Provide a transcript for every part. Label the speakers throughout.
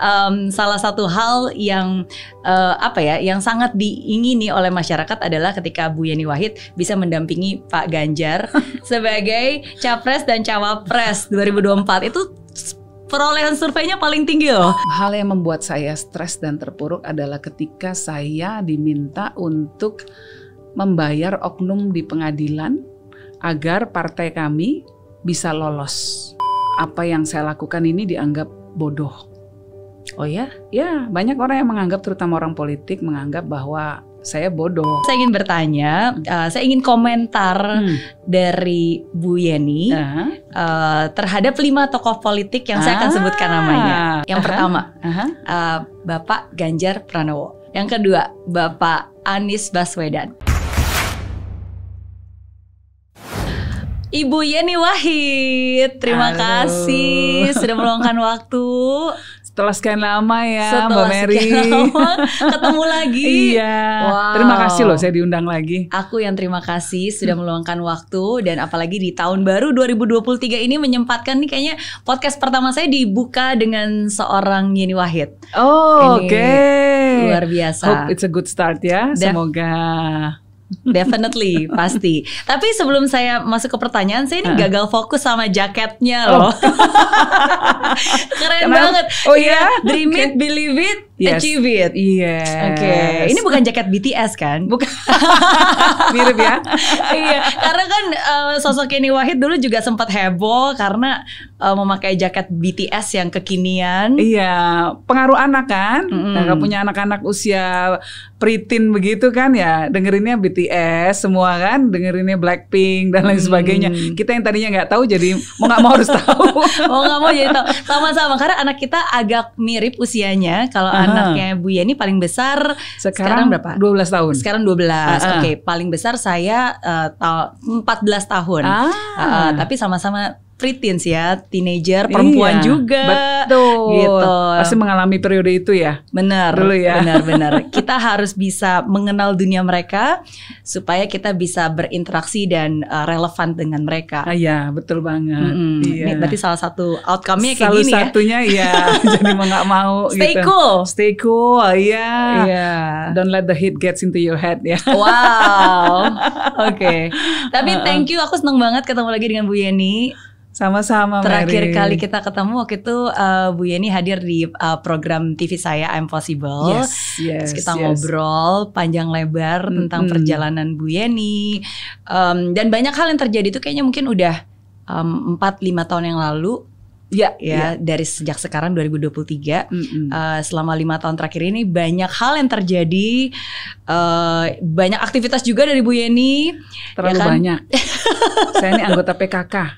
Speaker 1: um, salah satu hal yang uh, apa ya yang sangat diingini oleh masyarakat adalah ketika Bu Yani Wahid bisa mendampingi Pak Ganjar sebagai capres dan cawapres 2024 itu perolehan surveinya paling tinggi loh. Hal yang membuat saya stres dan terpuruk adalah ketika saya diminta
Speaker 2: untuk membayar oknum di pengadilan agar partai kami bisa lolos. Apa yang saya lakukan ini dianggap bodoh
Speaker 1: Oh ya, ya banyak orang yang menganggap terutama orang politik menganggap bahwa saya bodoh. Saya ingin bertanya, uh, saya ingin komentar hmm. dari Bu Yeni uh -huh. Eh, uh, terhadap lima tokoh politik yang ah. saya akan ah. sebutkan namanya. Yang uh -huh. pertama, uh -huh. Eh, uh, Bapak Ganjar Pranowo. Yang kedua, Bapak Anies Baswedan. Ibu Yeni Wahid, terima Halo. kasih sudah meluangkan waktu setelah sekian lama ya Setelah Mbak Mary. lama ketemu lagi. iya. Wow. Terima kasih loh saya diundang lagi. Aku yang terima kasih sudah meluangkan waktu dan apalagi di tahun baru 2023 ini menyempatkan nih kayaknya podcast pertama saya dibuka dengan seorang Yeni Wahid. Oh, oke. Okay. Luar biasa. Hope it's a good start ya. Dan, Semoga Definitely, pasti. Tapi sebelum saya masuk ke pertanyaan, saya ini uh. gagal fokus sama jaketnya oh. loh. Oh. Keren Kenapa? banget. Oh iya, yeah? dream it, believe it, yes. achieve it. Iya. Yes. Oke, okay. ini bukan jaket BTS kan? Bukan. Mirip ya. iya, karena kan uh, sosok ini Wahid dulu juga sempat heboh karena uh, memakai jaket BTS yang kekinian. Iya, pengaruh anak kan? Mm -hmm. punya anak-anak usia pritin begitu kan
Speaker 2: ya, dengerinnya BTS semua kan, dengerinnya Blackpink dan lain hmm. sebagainya. Kita yang tadinya
Speaker 1: nggak tahu jadi mau nggak mau harus tahu. mau nggak mau jadi tahu. Sama-sama karena anak kita agak mirip usianya kalau uh -huh. anak anaknya Bu Yani paling besar sekarang, sekarang berapa? 12 tahun. Sekarang 12. belas uh -huh. Oke, okay. paling besar saya uh, eh, 14 tahun. Ah. Uh, tapi sama-sama preteens ya, teenager, iya, perempuan iya, juga. Betul. Gitu. Pasti mengalami periode itu ya. Benar. Dulu ya. Benar, benar. kita harus bisa mengenal dunia mereka supaya kita bisa berinteraksi dan uh, relevan dengan mereka. Ah, iya, betul banget. Mm -hmm. iya. Ini berarti salah satu outcome-nya kayak salah gini ya. satunya, ya.
Speaker 2: Salah satunya ya, jadi mau nggak mau Stay gitu. cool. Stay cool. Iya. Iya. Don't let the heat gets into your head ya. Wow.
Speaker 1: Oke. Okay. Tapi thank you, aku seneng banget ketemu lagi dengan Bu Yeni. Sama-sama. Terakhir Mary. kali kita ketemu waktu itu uh, Bu Yeni hadir di uh, program TV saya I'm Possible. Yes, yes, Terus kita yes. ngobrol panjang lebar hmm tentang perjalanan Bu Yeni um, dan banyak hal yang terjadi itu kayaknya mungkin udah empat 4 lima tahun yang lalu Ya, ya, ya dari sejak sekarang 2023 mm -hmm. uh, selama lima tahun terakhir ini banyak hal yang terjadi uh, banyak aktivitas juga dari Bu Yeni terlalu ya kan? banyak saya ini anggota PKK oh.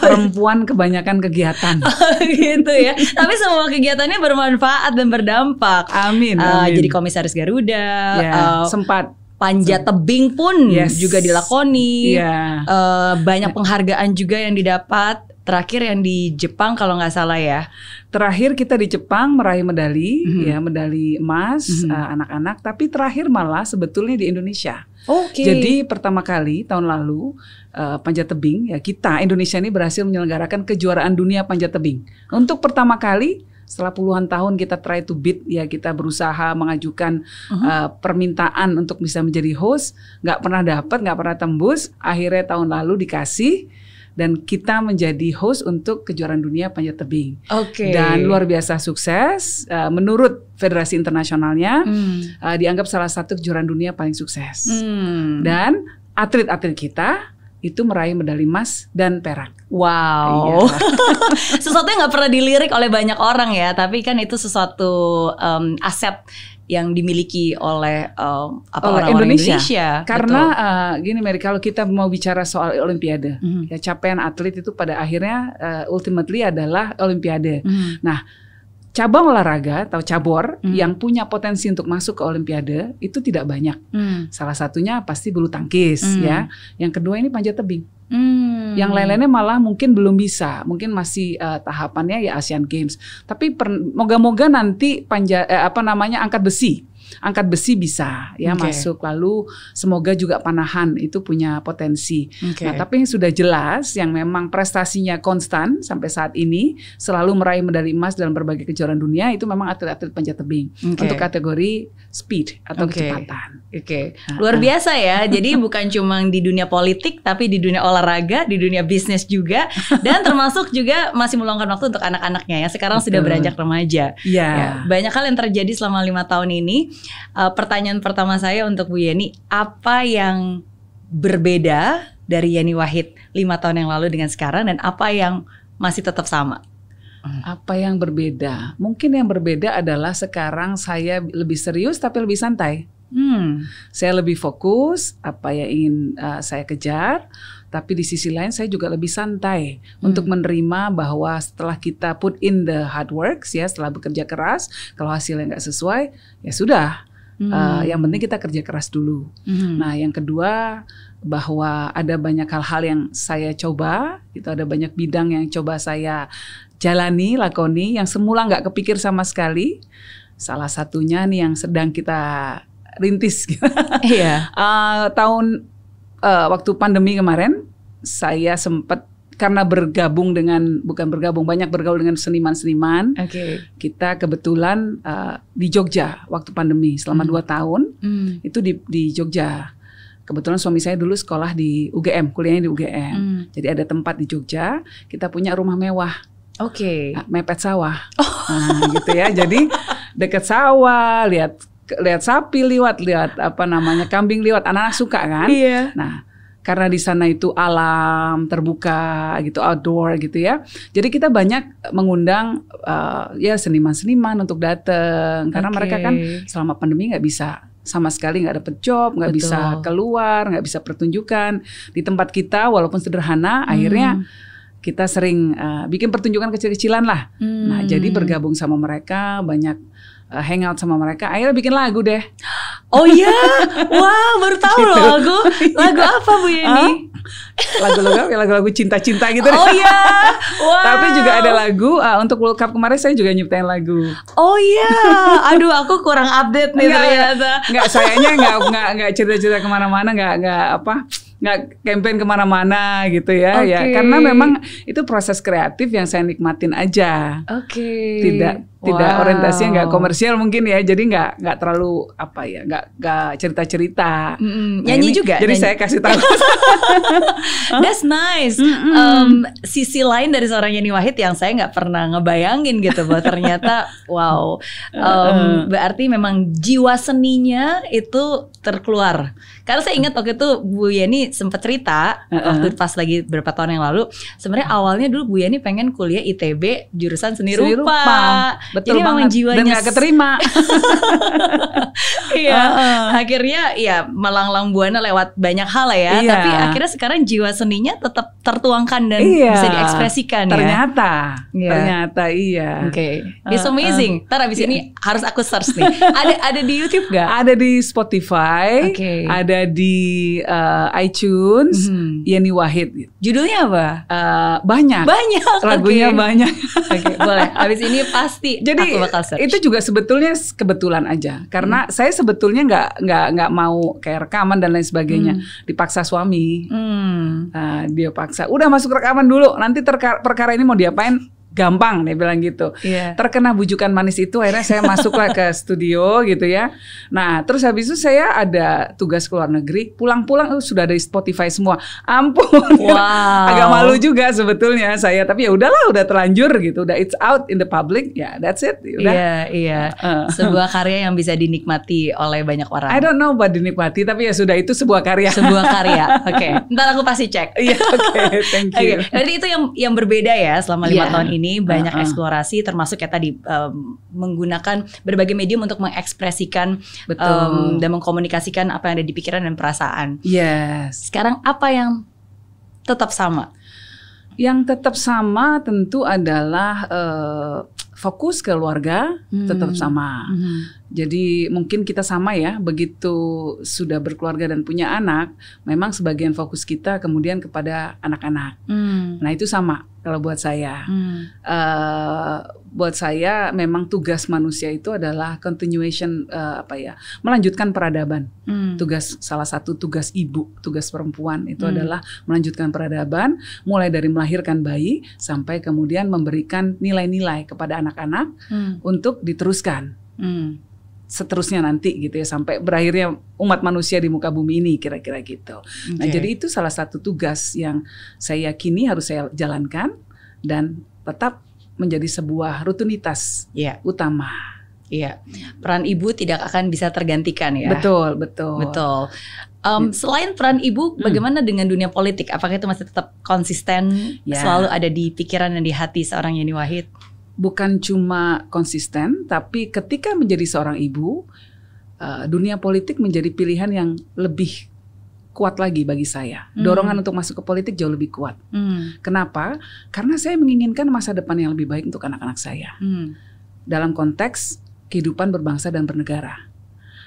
Speaker 1: perempuan kebanyakan kegiatan oh, gitu ya tapi semua kegiatannya bermanfaat dan berdampak amin, uh, jadi komisaris Garuda ya, uh, sempat panjat tebing pun yes. juga dilakoni. Yeah. Iya. Uh, banyak penghargaan juga yang didapat terakhir yang di Jepang kalau nggak salah ya. Terakhir kita di Jepang
Speaker 2: meraih medali mm-hmm. ya medali emas mm-hmm. uh, anak-anak tapi terakhir malah sebetulnya di Indonesia. Oke. Okay. Jadi pertama kali tahun lalu uh, panjat tebing ya kita Indonesia ini berhasil menyelenggarakan kejuaraan dunia panjat tebing. Untuk pertama kali setelah puluhan tahun kita try to beat ya kita berusaha mengajukan uh-huh. uh, permintaan untuk bisa menjadi host nggak pernah dapat nggak pernah tembus akhirnya tahun lalu dikasih dan kita menjadi host untuk kejuaraan dunia panjat tebing.
Speaker 1: Oke. Okay. Dan luar
Speaker 2: biasa sukses uh, menurut federasi internasionalnya hmm. uh, dianggap salah satu kejuaraan dunia paling sukses. Hmm. Dan atlet-atlet kita itu meraih medali emas dan perak.
Speaker 1: Wow, iya. sesuatu yang nggak pernah dilirik oleh banyak orang ya, tapi kan itu sesuatu um, aset yang dimiliki oleh uh, apa oleh orang Indonesia. Indonesia. Karena
Speaker 2: uh, gini Mary, kalau kita mau bicara soal Olimpiade, mm. ya capaian atlet itu pada akhirnya uh, ultimately adalah Olimpiade. Mm. Nah cabang olahraga atau cabur hmm. yang punya potensi untuk masuk ke olimpiade itu tidak banyak. Hmm. Salah satunya pasti bulu tangkis hmm. ya. Yang kedua ini panjat tebing.
Speaker 3: Hmm. Yang lain-lainnya
Speaker 2: malah mungkin belum bisa, mungkin masih uh, tahapannya ya Asian Games. Tapi moga-moga nanti panja eh, apa namanya angkat besi angkat besi bisa ya okay. masuk. Lalu semoga juga panahan itu punya potensi. Okay. Nah, tapi yang sudah jelas yang memang prestasinya konstan sampai saat ini selalu meraih medali emas dalam berbagai kejuaraan dunia itu memang atlet-atlet panjat tebing okay. untuk kategori speed atau okay. kecepatan. Oke. Okay.
Speaker 1: Nah, Luar nah. biasa ya. Jadi bukan cuma di dunia politik tapi di dunia olahraga, di dunia bisnis juga dan termasuk juga masih meluangkan waktu untuk anak-anaknya ya. Sekarang Betul. sudah beranjak remaja. Iya. Ya, banyak hal yang terjadi selama lima tahun ini Uh, pertanyaan pertama saya untuk Bu Yeni, apa yang berbeda dari Yeni Wahid lima tahun yang lalu dengan sekarang dan apa yang masih tetap sama?
Speaker 2: Apa yang berbeda? Mungkin yang berbeda adalah sekarang saya lebih serius tapi lebih santai. Hmm, saya lebih fokus apa yang ingin uh, saya kejar tapi di sisi lain saya juga lebih santai hmm. untuk menerima bahwa setelah kita put in the hard works ya setelah bekerja keras kalau hasilnya nggak sesuai ya sudah hmm. uh, yang penting kita kerja keras dulu hmm. nah yang kedua bahwa ada banyak hal-hal yang saya coba itu ada banyak bidang yang coba saya jalani lakoni yang semula nggak kepikir sama sekali salah satunya nih yang sedang kita rintis. Gitu. Iya. uh, tahun uh, waktu pandemi kemarin saya sempat karena bergabung dengan bukan bergabung banyak bergaul dengan seniman-seniman. Okay. Kita kebetulan uh, di Jogja waktu pandemi selama mm. dua tahun mm. itu di di Jogja. Kebetulan suami saya dulu sekolah di UGM, kuliahnya di UGM. Mm. Jadi ada tempat di Jogja. Kita punya rumah mewah. Oke. Okay. mepet sawah. Oh. Nah, gitu ya. Jadi dekat sawah, lihat lihat sapi liwat, lihat apa namanya kambing liwat. Anak-anak suka kan? Iya. Nah, karena di sana itu alam terbuka gitu outdoor gitu ya jadi kita banyak mengundang uh, ya seniman-seniman untuk datang karena okay. mereka kan selama pandemi nggak bisa sama sekali nggak dapet job nggak bisa keluar nggak bisa pertunjukan di tempat kita walaupun sederhana hmm. akhirnya kita sering uh, bikin pertunjukan kecil-kecilan lah. Nah, hmm. Nah, jadi bergabung sama mereka banyak uh, hangout sama mereka akhirnya bikin lagu deh oh iya wow
Speaker 1: baru tahu gitu. loh lagu iya. lagu apa bu Yeni
Speaker 2: lagu-lagu ya lagu-lagu cinta-cinta gitu oh ya, iya wow. tapi juga ada lagu uh, untuk World Cup kemarin saya juga nyiptain lagu
Speaker 1: oh iya aduh aku kurang update nih enggak, ternyata nggak sayangnya nggak
Speaker 2: nggak cerita-cerita kemana-mana nggak nggak apa nggak campaign kemana-mana gitu ya okay. ya karena memang itu proses kreatif yang saya nikmatin aja oke okay. tidak tidak wow. orientasinya nggak komersial mungkin ya jadi nggak nggak terlalu apa ya nggak nggak cerita cerita
Speaker 1: mm nah, nyanyi ini, juga jadi nyanyi. saya kasih tahu that's nice mm -mm. um, sisi lain dari seorang Yeni Wahid yang saya nggak pernah ngebayangin gitu bahwa ternyata wow um, berarti memang jiwa seninya itu terkeluar karena saya ingat waktu itu Bu Yeni sempat cerita uh -uh. waktu pas lagi beberapa tahun yang lalu sebenarnya awalnya dulu Bu Yeni pengen kuliah ITB jurusan seni, seni rupa. rupa Betul Jadi banget. Jiwanya... Dan gak keterima. Iya. uh -uh. Akhirnya ya melanglang buana lewat banyak hal ya. Iya. Tapi akhirnya sekarang jiwa seninya tetap tertuangkan dan iya. bisa diekspresikan ternyata, ya. Ternyata, iya. iya. Oke. Okay. It's amazing. Uh, uh. Ntar abis yeah. ini harus aku search nih. ada
Speaker 2: ada di YouTube gak? Ada di Spotify. Okay. Ada di uh, iTunes. Hmm. Yeni Wahid. Judulnya apa? Uh, banyak. Banyak.
Speaker 1: Lagunya okay. banyak. Oke, okay, boleh. Abis ini pasti jadi
Speaker 2: itu juga sebetulnya kebetulan aja karena hmm. saya sebetulnya nggak nggak nggak mau kayak rekaman dan lain sebagainya hmm. dipaksa suami hmm. Uh, dia paksa udah masuk rekaman dulu nanti perkara ini mau diapain gampang dia bilang gitu. Yeah. Terkena bujukan manis itu akhirnya saya masuklah ke studio gitu ya. Nah, terus habis itu saya ada tugas ke luar negeri, pulang-pulang oh, sudah ada Spotify semua. Ampun. Wow. Agak malu juga sebetulnya saya, tapi ya udahlah udah terlanjur gitu, udah it's out in the public, ya yeah, that's it. Ya iya, Iya, yeah,
Speaker 1: Yeah. Uh. Sebuah karya yang bisa dinikmati oleh banyak orang. I don't know buat dinikmati, tapi ya sudah itu sebuah karya. Sebuah karya. Oke. Okay. Ntar aku pasti cek. Iya, yeah, oke. Okay, thank you. jadi Okay. itu yang yang berbeda ya selama lima yeah. tahun ini ini banyak uh -uh. eksplorasi termasuk ya tadi um, menggunakan berbagai medium untuk mengekspresikan Betul. Um, dan mengkomunikasikan apa yang ada di pikiran dan perasaan. Yes. Sekarang apa yang tetap sama?
Speaker 2: Yang tetap sama tentu adalah uh, fokus keluarga hmm. tetap sama. Hmm. Jadi mungkin kita sama ya, begitu sudah berkeluarga dan punya anak, memang sebagian fokus kita kemudian kepada anak-anak. Hmm. Nah itu sama kalau buat saya. Hmm. Uh, buat saya memang tugas manusia itu adalah continuation uh, apa ya, melanjutkan peradaban.
Speaker 3: Hmm. Tugas
Speaker 2: salah satu tugas ibu, tugas perempuan itu hmm. adalah melanjutkan peradaban, mulai dari melahirkan bayi sampai kemudian memberikan nilai-nilai kepada anak-anak hmm. untuk diteruskan. Hmm seterusnya nanti gitu ya sampai berakhirnya umat manusia di muka bumi ini kira-kira gitu. Okay. Nah, jadi itu salah satu tugas yang saya yakini harus saya jalankan dan tetap menjadi sebuah rutinitas yeah. utama.
Speaker 1: Iya, peran ibu tidak akan bisa tergantikan ya. Betul, betul. Betul. Um, Selain peran ibu, hmm. bagaimana hmm. dengan dunia politik? Apakah itu masih tetap konsisten, ya. selalu ada di pikiran dan di hati seorang Yeni Wahid? bukan cuma konsisten,
Speaker 2: tapi ketika menjadi seorang ibu, eh, dunia politik menjadi pilihan yang lebih kuat lagi bagi saya. Hmm. Dorongan hmm. untuk masuk ke politik jauh lebih kuat. Hmm. Kenapa? Karena saya menginginkan masa depan yang lebih baik untuk anak-anak saya. Hmm. Dalam konteks kehidupan berbangsa dan bernegara.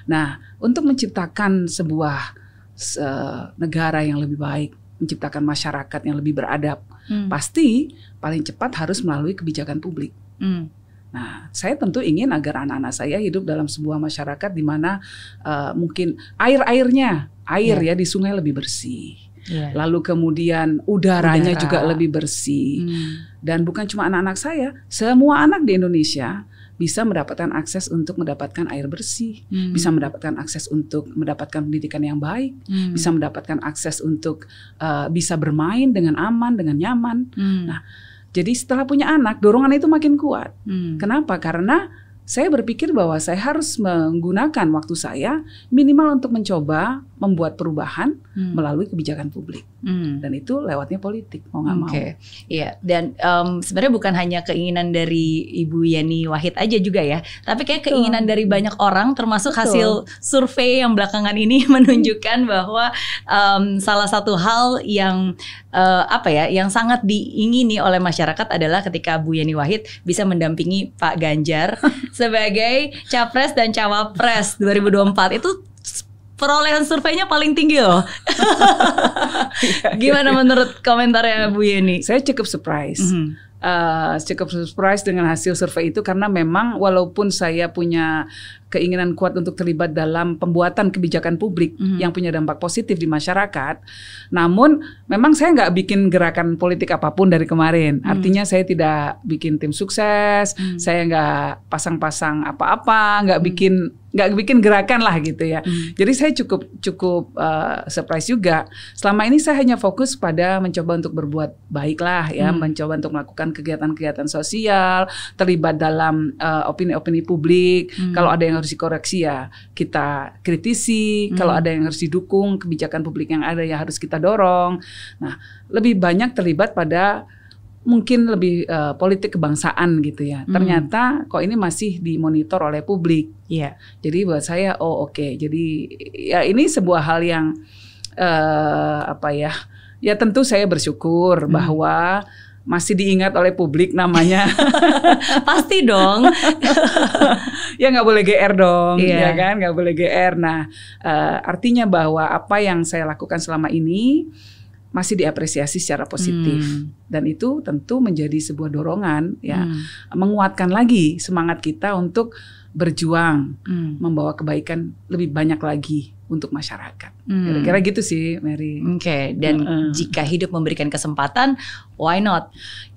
Speaker 2: Nah, untuk menciptakan sebuah se eh, negara yang lebih baik, menciptakan masyarakat yang lebih beradab, hmm. pasti paling cepat harus melalui kebijakan publik. Hmm. Nah, saya tentu ingin agar anak-anak saya hidup dalam sebuah masyarakat di mana uh, mungkin air-airnya, air yeah. ya di sungai lebih bersih. Yeah. Lalu kemudian udaranya Udara. juga lebih bersih. Hmm. Dan bukan cuma anak-anak saya, semua anak di Indonesia bisa mendapatkan akses untuk mendapatkan air bersih, hmm. bisa mendapatkan akses untuk mendapatkan pendidikan yang baik, hmm. bisa mendapatkan akses untuk uh, bisa bermain dengan aman, dengan nyaman. Hmm. Nah, jadi setelah punya anak, dorongan itu makin kuat. Hmm. Kenapa? Karena saya berpikir bahwa saya harus menggunakan waktu saya minimal untuk mencoba
Speaker 1: membuat perubahan hmm. melalui
Speaker 2: kebijakan publik
Speaker 1: hmm. dan itu lewatnya politik mau nggak okay. mau. ya iya. Dan um, sebenarnya bukan hanya keinginan dari Ibu Yani Wahid aja juga ya, tapi kayak keinginan dari banyak orang, termasuk Betul. hasil survei yang belakangan ini menunjukkan bahwa um, salah satu hal yang uh, apa ya, yang sangat diingini oleh masyarakat adalah ketika Bu Yani Wahid bisa mendampingi Pak Ganjar sebagai capres dan cawapres 2024 itu perolehan surveinya paling tinggi loh. Gimana menurut komentarnya Bu Yeni? Saya
Speaker 2: cukup surprise. Mm -hmm. Uh, cukup surprise dengan hasil survei itu karena memang walaupun saya punya keinginan kuat untuk terlibat dalam pembuatan kebijakan publik mm-hmm. yang punya dampak positif di masyarakat. Namun memang saya nggak bikin gerakan politik apapun dari kemarin. Mm-hmm. Artinya saya tidak bikin tim sukses, mm-hmm. saya nggak pasang-pasang apa-apa, nggak mm-hmm. bikin nggak bikin gerakan lah gitu ya. Hmm. Jadi saya cukup cukup uh, surprise juga. Selama ini saya hanya fokus pada mencoba untuk berbuat baik lah ya, hmm. mencoba untuk melakukan kegiatan-kegiatan sosial, terlibat dalam eh, opini-opini uh, publik. Mm publik. Hmm. Kalau ada yang yang harus dikoreksi ya kita kritisi, hmm. kalau ada yang harus didukung, kebijakan publik yang ada ya harus kita dorong. Nah, lebih banyak terlibat pada mungkin lebih uh, politik kebangsaan gitu ya. Hmm. Ternyata kok ini masih dimonitor oleh publik. Iya. Jadi buat saya oh oke. Okay. Jadi ya ini sebuah hal yang uh, apa ya? Ya tentu saya bersyukur hmm. bahwa masih diingat oleh publik namanya. Pasti dong. ya nggak boleh GR dong, yeah. ya kan? Nggak boleh GR. Nah, uh, artinya bahwa apa yang saya lakukan selama ini masih diapresiasi secara positif hmm. dan itu tentu menjadi sebuah dorongan ya hmm. menguatkan lagi semangat kita untuk berjuang hmm. membawa kebaikan lebih banyak lagi untuk masyarakat. kira hmm. Kira-kira gitu sih, Mary. Oke, okay. dan jika hidup memberikan kesempatan, why not?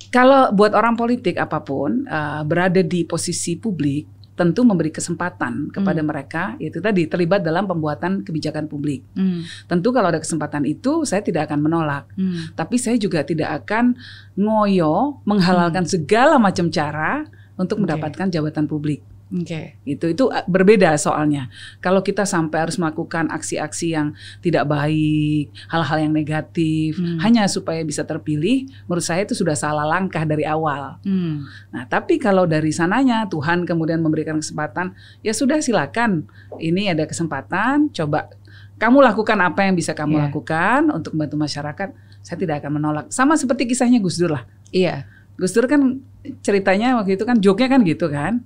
Speaker 2: Kalau buat orang politik apapun uh, berada di posisi publik tentu memberi kesempatan kepada hmm. mereka Yaitu tadi terlibat dalam pembuatan kebijakan publik. Hmm. Tentu kalau ada kesempatan itu saya tidak akan menolak. Hmm. Tapi saya juga tidak akan ngoyo menghalalkan hmm. segala macam cara untuk okay. mendapatkan jabatan publik. Okay. Gitu. Itu itu eh, berbeda soalnya. Kalau kita sampai harus melakukan aksi-aksi yang tidak baik, hal-hal yang negatif, hmm. hanya supaya bisa terpilih, menurut saya itu sudah salah langkah dari awal. Hmm. Nah, tapi kalau dari sananya Tuhan kemudian memberikan kesempatan, ya sudah silakan. Ini ada kesempatan, coba kamu lakukan apa yang bisa kamu yeah. lakukan untuk membantu masyarakat. Saya tidak akan menolak. Sama seperti kisahnya Gus Dur lah. Iya. Yeah. Gus Dur kan ceritanya waktu itu kan joknya kan gitu kan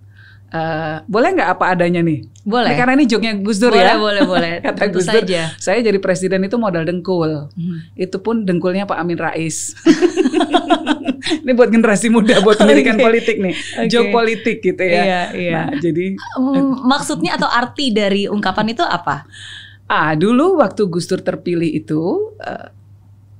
Speaker 2: Uh, boleh nggak apa adanya nih? Boleh. Nah, karena ini joknya Gus Dur boleh, ya. Boleh, boleh, Kata Gus Dur, saya jadi presiden itu modal dengkul. Hmm. Itu pun dengkulnya Pak Amin Rais. ini buat generasi muda, buat pendidikan okay. politik nih. Okay. Jok politik gitu ya. Iya, iya. Nah, jadi...
Speaker 1: Eh, mm, eh, maksudnya atau arti dari ungkapan itu apa? Ah, dulu
Speaker 2: waktu Gus Dur terpilih itu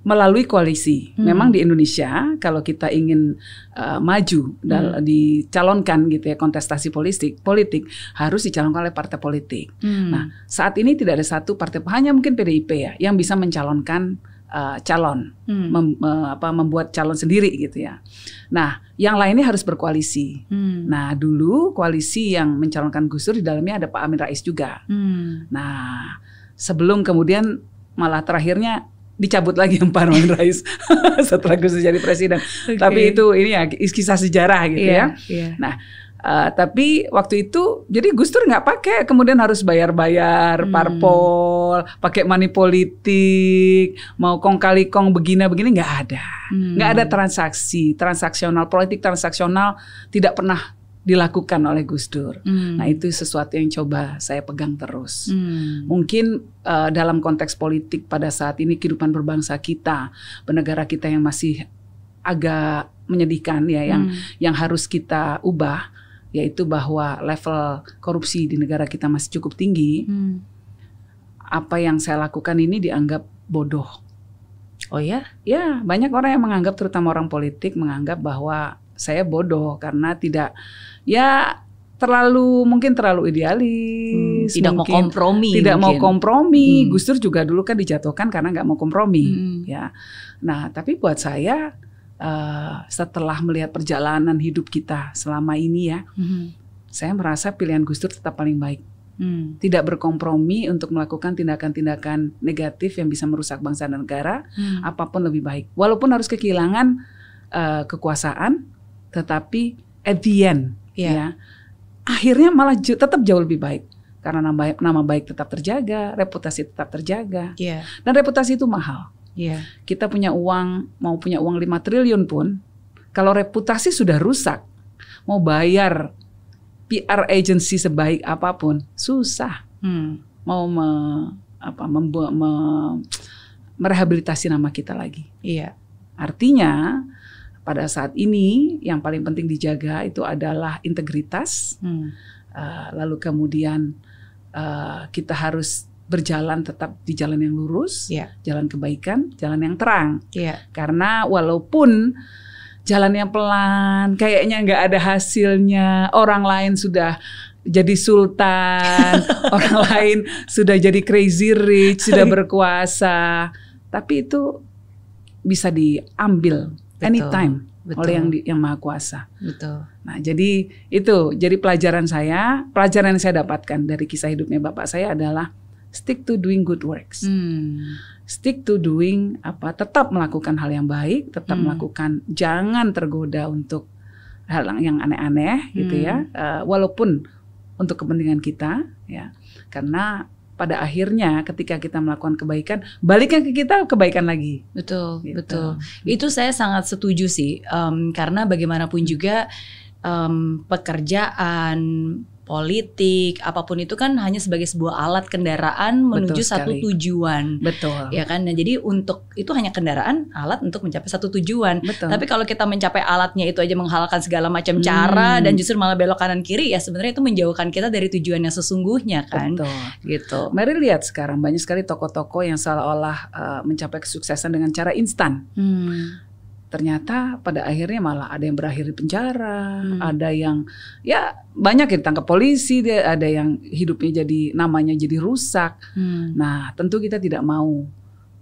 Speaker 2: melalui koalisi. Hmm. Memang di Indonesia kalau kita ingin uh, maju dan hmm. dicalonkan gitu ya kontestasi politik, politik harus dicalonkan oleh partai politik. Hmm. Nah, saat ini tidak ada satu partai hanya mungkin PDIP ya yang bisa mencalonkan uh, calon, hmm. mem, me, eh, apa, membuat calon sendiri gitu ya. Nah, yang lainnya harus berkoalisi. Hmm. Nah, dulu koalisi yang mencalonkan Gus Dur di dalamnya ada Pak Amin Rais juga. Hmm. Nah, sebelum kemudian malah terakhirnya dicabut lagi Parman Rais setelah Gus jadi presiden. Okay. Tapi itu ini ya kisah sejarah gitu yeah, ya. Yeah. Nah, uh, tapi waktu itu jadi Gus Dur nggak pakai, kemudian harus bayar-bayar hmm. parpol, pakai money politik, mau kong kali kong begina begini nggak ada, hmm. nggak hmm. ada transaksi transaksional politik transaksional tidak pernah dilakukan oleh Gus Dur.
Speaker 3: Hmm. Nah itu
Speaker 2: sesuatu yang coba saya pegang terus. Hmm. Mungkin uh, dalam konteks politik pada saat ini kehidupan berbangsa kita, bernegara kita yang masih agak menyedihkan ya, yang hmm. yang harus kita ubah, yaitu bahwa level korupsi di negara kita masih cukup tinggi. Hmm. Apa yang saya lakukan ini dianggap bodoh. Oh ya? Ya, banyak orang yang menganggap terutama orang politik menganggap bahwa saya bodoh karena tidak ya terlalu mungkin terlalu idealis, hmm, tidak mungkin, mau kompromi, tidak mungkin. mau kompromi. Hmm. Gus Dur juga dulu kan dijatuhkan karena nggak mau kompromi, hmm. ya. Nah, tapi buat saya uh, setelah melihat perjalanan hidup kita selama ini ya, hmm. saya merasa pilihan Gus Dur tetap paling baik. Hmm. Tidak berkompromi untuk melakukan tindakan-tindakan negatif yang bisa merusak bangsa dan negara, hmm. apapun lebih baik. Walaupun harus kehilangan uh, kekuasaan, tetapi at the end yeah. ya akhirnya malah tetap jauh lebih baik karena nama baik, nama baik tetap terjaga, reputasi tetap terjaga, yeah. dan reputasi itu mahal. Yeah. Kita punya uang mau punya uang 5 triliun pun, kalau reputasi sudah rusak, mau bayar PR agency sebaik apapun susah. Hmm. Mau me, apa membuat me, merehabilitasi nama kita lagi. Iya. Artinya pada saat ini yang paling penting dijaga itu adalah integritas. Hmm. Uh, lalu kemudian uh, kita harus berjalan tetap di jalan yang lurus, yeah. jalan kebaikan, jalan yang terang. Yeah. Karena walaupun jalan yang pelan, kayaknya nggak ada hasilnya, orang lain sudah jadi sultan, orang lain sudah jadi crazy rich, sudah berkuasa, tapi itu bisa diambil Betul. anytime Betul. oleh yang yang maha kuasa. Betul. Nah jadi itu jadi pelajaran saya pelajaran yang saya dapatkan dari kisah hidupnya bapak saya adalah stick to doing good works. Hmm. Stick to doing apa tetap melakukan hal yang baik, tetap hmm. melakukan jangan tergoda untuk hal yang aneh-aneh hmm. gitu ya. Uh, walaupun untuk kepentingan kita ya. Karena pada akhirnya ketika kita melakukan
Speaker 1: kebaikan baliknya ke kita kebaikan lagi betul gitu. betul gitu. itu saya sangat setuju sih um, karena bagaimanapun juga um, pekerjaan politik apapun itu kan hanya sebagai sebuah alat kendaraan menuju Betul satu tujuan. Betul. Ya kan. Nah, jadi untuk itu hanya kendaraan alat untuk mencapai satu tujuan. Betul. Tapi kalau kita mencapai alatnya itu aja menghalalkan segala macam hmm. cara dan justru malah belok kanan kiri ya sebenarnya itu menjauhkan kita dari tujuan yang sesungguhnya kan. Betul.
Speaker 2: Gitu. Mari lihat sekarang banyak sekali toko-toko yang seolah-olah uh, mencapai kesuksesan dengan cara instan.
Speaker 3: Hmm
Speaker 2: ternyata pada akhirnya malah ada yang berakhir di penjara, hmm. ada yang ya banyak yang ditangkap polisi, ada yang hidupnya jadi namanya jadi rusak. Hmm. Nah, tentu kita tidak mau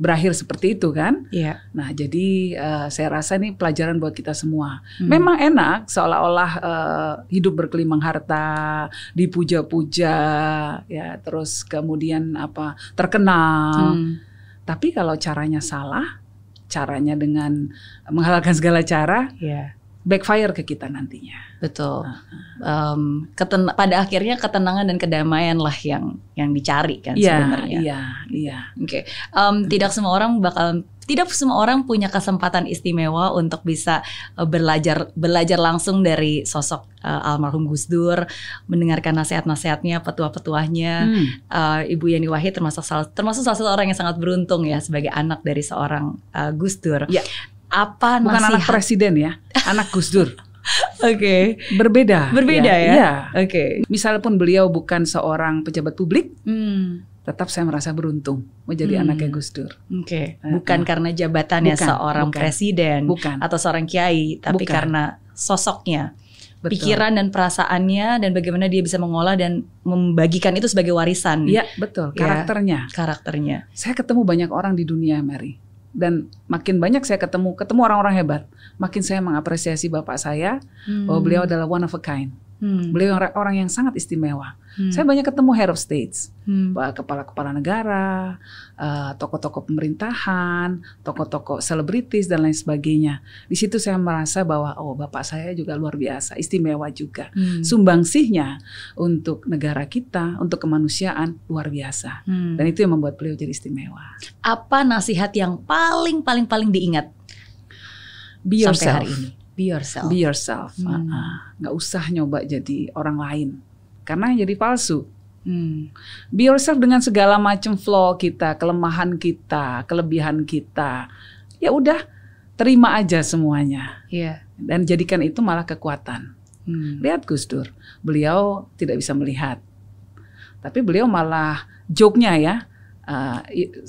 Speaker 2: berakhir seperti itu kan. Yeah. Nah, jadi uh, saya rasa ini pelajaran buat kita semua. Hmm. Memang enak seolah-olah uh, hidup berkelimang harta, dipuja-puja, ya terus kemudian apa terkenal. Hmm. Tapi kalau caranya salah caranya dengan menghalalkan segala
Speaker 1: cara, yeah. backfire ke kita nantinya. Betul. Uh nah, -huh. Um, keten pada akhirnya ketenangan dan kedamaian lah yang yang dicari kan yeah, sebenarnya. Iya, yeah, iya. Yeah. Oke. Okay. Um, -huh. Tidak semua orang bakal tidak semua orang punya kesempatan istimewa untuk bisa eh, belajar belajar langsung dari sosok uh, almarhum Gus Dur, mendengarkan nasihat-nasihatnya, petua-petuahnya. Hmm. Uh, Ibu Yani Wahid termasuk salah termasuk salah satu orang yang sangat beruntung ya sebagai anak dari seorang uh, Gus Dur. Ya. Apa Bukan anak presiden ya,
Speaker 2: anak Gus Dur. Oke. Okay. Berbeda. Berbeda ya. ya? ya. Oke. Okay. Misal pun beliau bukan seorang pejabat publik, hmm tetap saya merasa beruntung menjadi hmm. anaknya Gus Dur. Oke,
Speaker 1: okay. Eh, bukan uh, karena jabatannya bukan, seorang bukan, presiden bukan. atau seorang kiai, tapi bukan. karena sosoknya. Betul. pikiran dan perasaannya dan bagaimana dia bisa mengolah dan membagikan itu sebagai warisan. Iya, betul. Ya, karakternya. Ya, karakternya. Saya
Speaker 2: ketemu banyak orang di dunia, Mary. Dan makin banyak saya ketemu, ketemu orang-orang hebat, makin saya mengapresiasi bapak saya hmm. bahwa beliau adalah one of a kind. Hmm. Beliau orang, orang yang sangat istimewa. Hmm. Saya banyak ketemu head of states, hmm. kepala kepala-kepala negara, tokoh eh, tokoh-tokoh pemerintahan, tokoh-tokoh selebritis dan lain sebagainya. Di situ saya merasa bahwa oh bapak saya juga luar biasa, istimewa juga. Hmm. Sumbangsihnya untuk negara kita, untuk kemanusiaan luar biasa. Hmm. Dan itu yang membuat beliau jadi istimewa.
Speaker 1: Apa nasihat yang paling paling paling diingat
Speaker 2: Be yourself. sampai hari ini? Be yourself. Be yourself. Hmm. Uh, nggak usah nyoba jadi orang lain karena jadi palsu. Hmm. Be yourself dengan segala macam flaw kita, kelemahan kita, kelebihan kita. Ya udah, terima aja semuanya. Yeah. Dan jadikan itu malah kekuatan. Hmm. Lihat Gus Dur, beliau tidak bisa melihat. Tapi beliau malah joke-nya ya, Eh,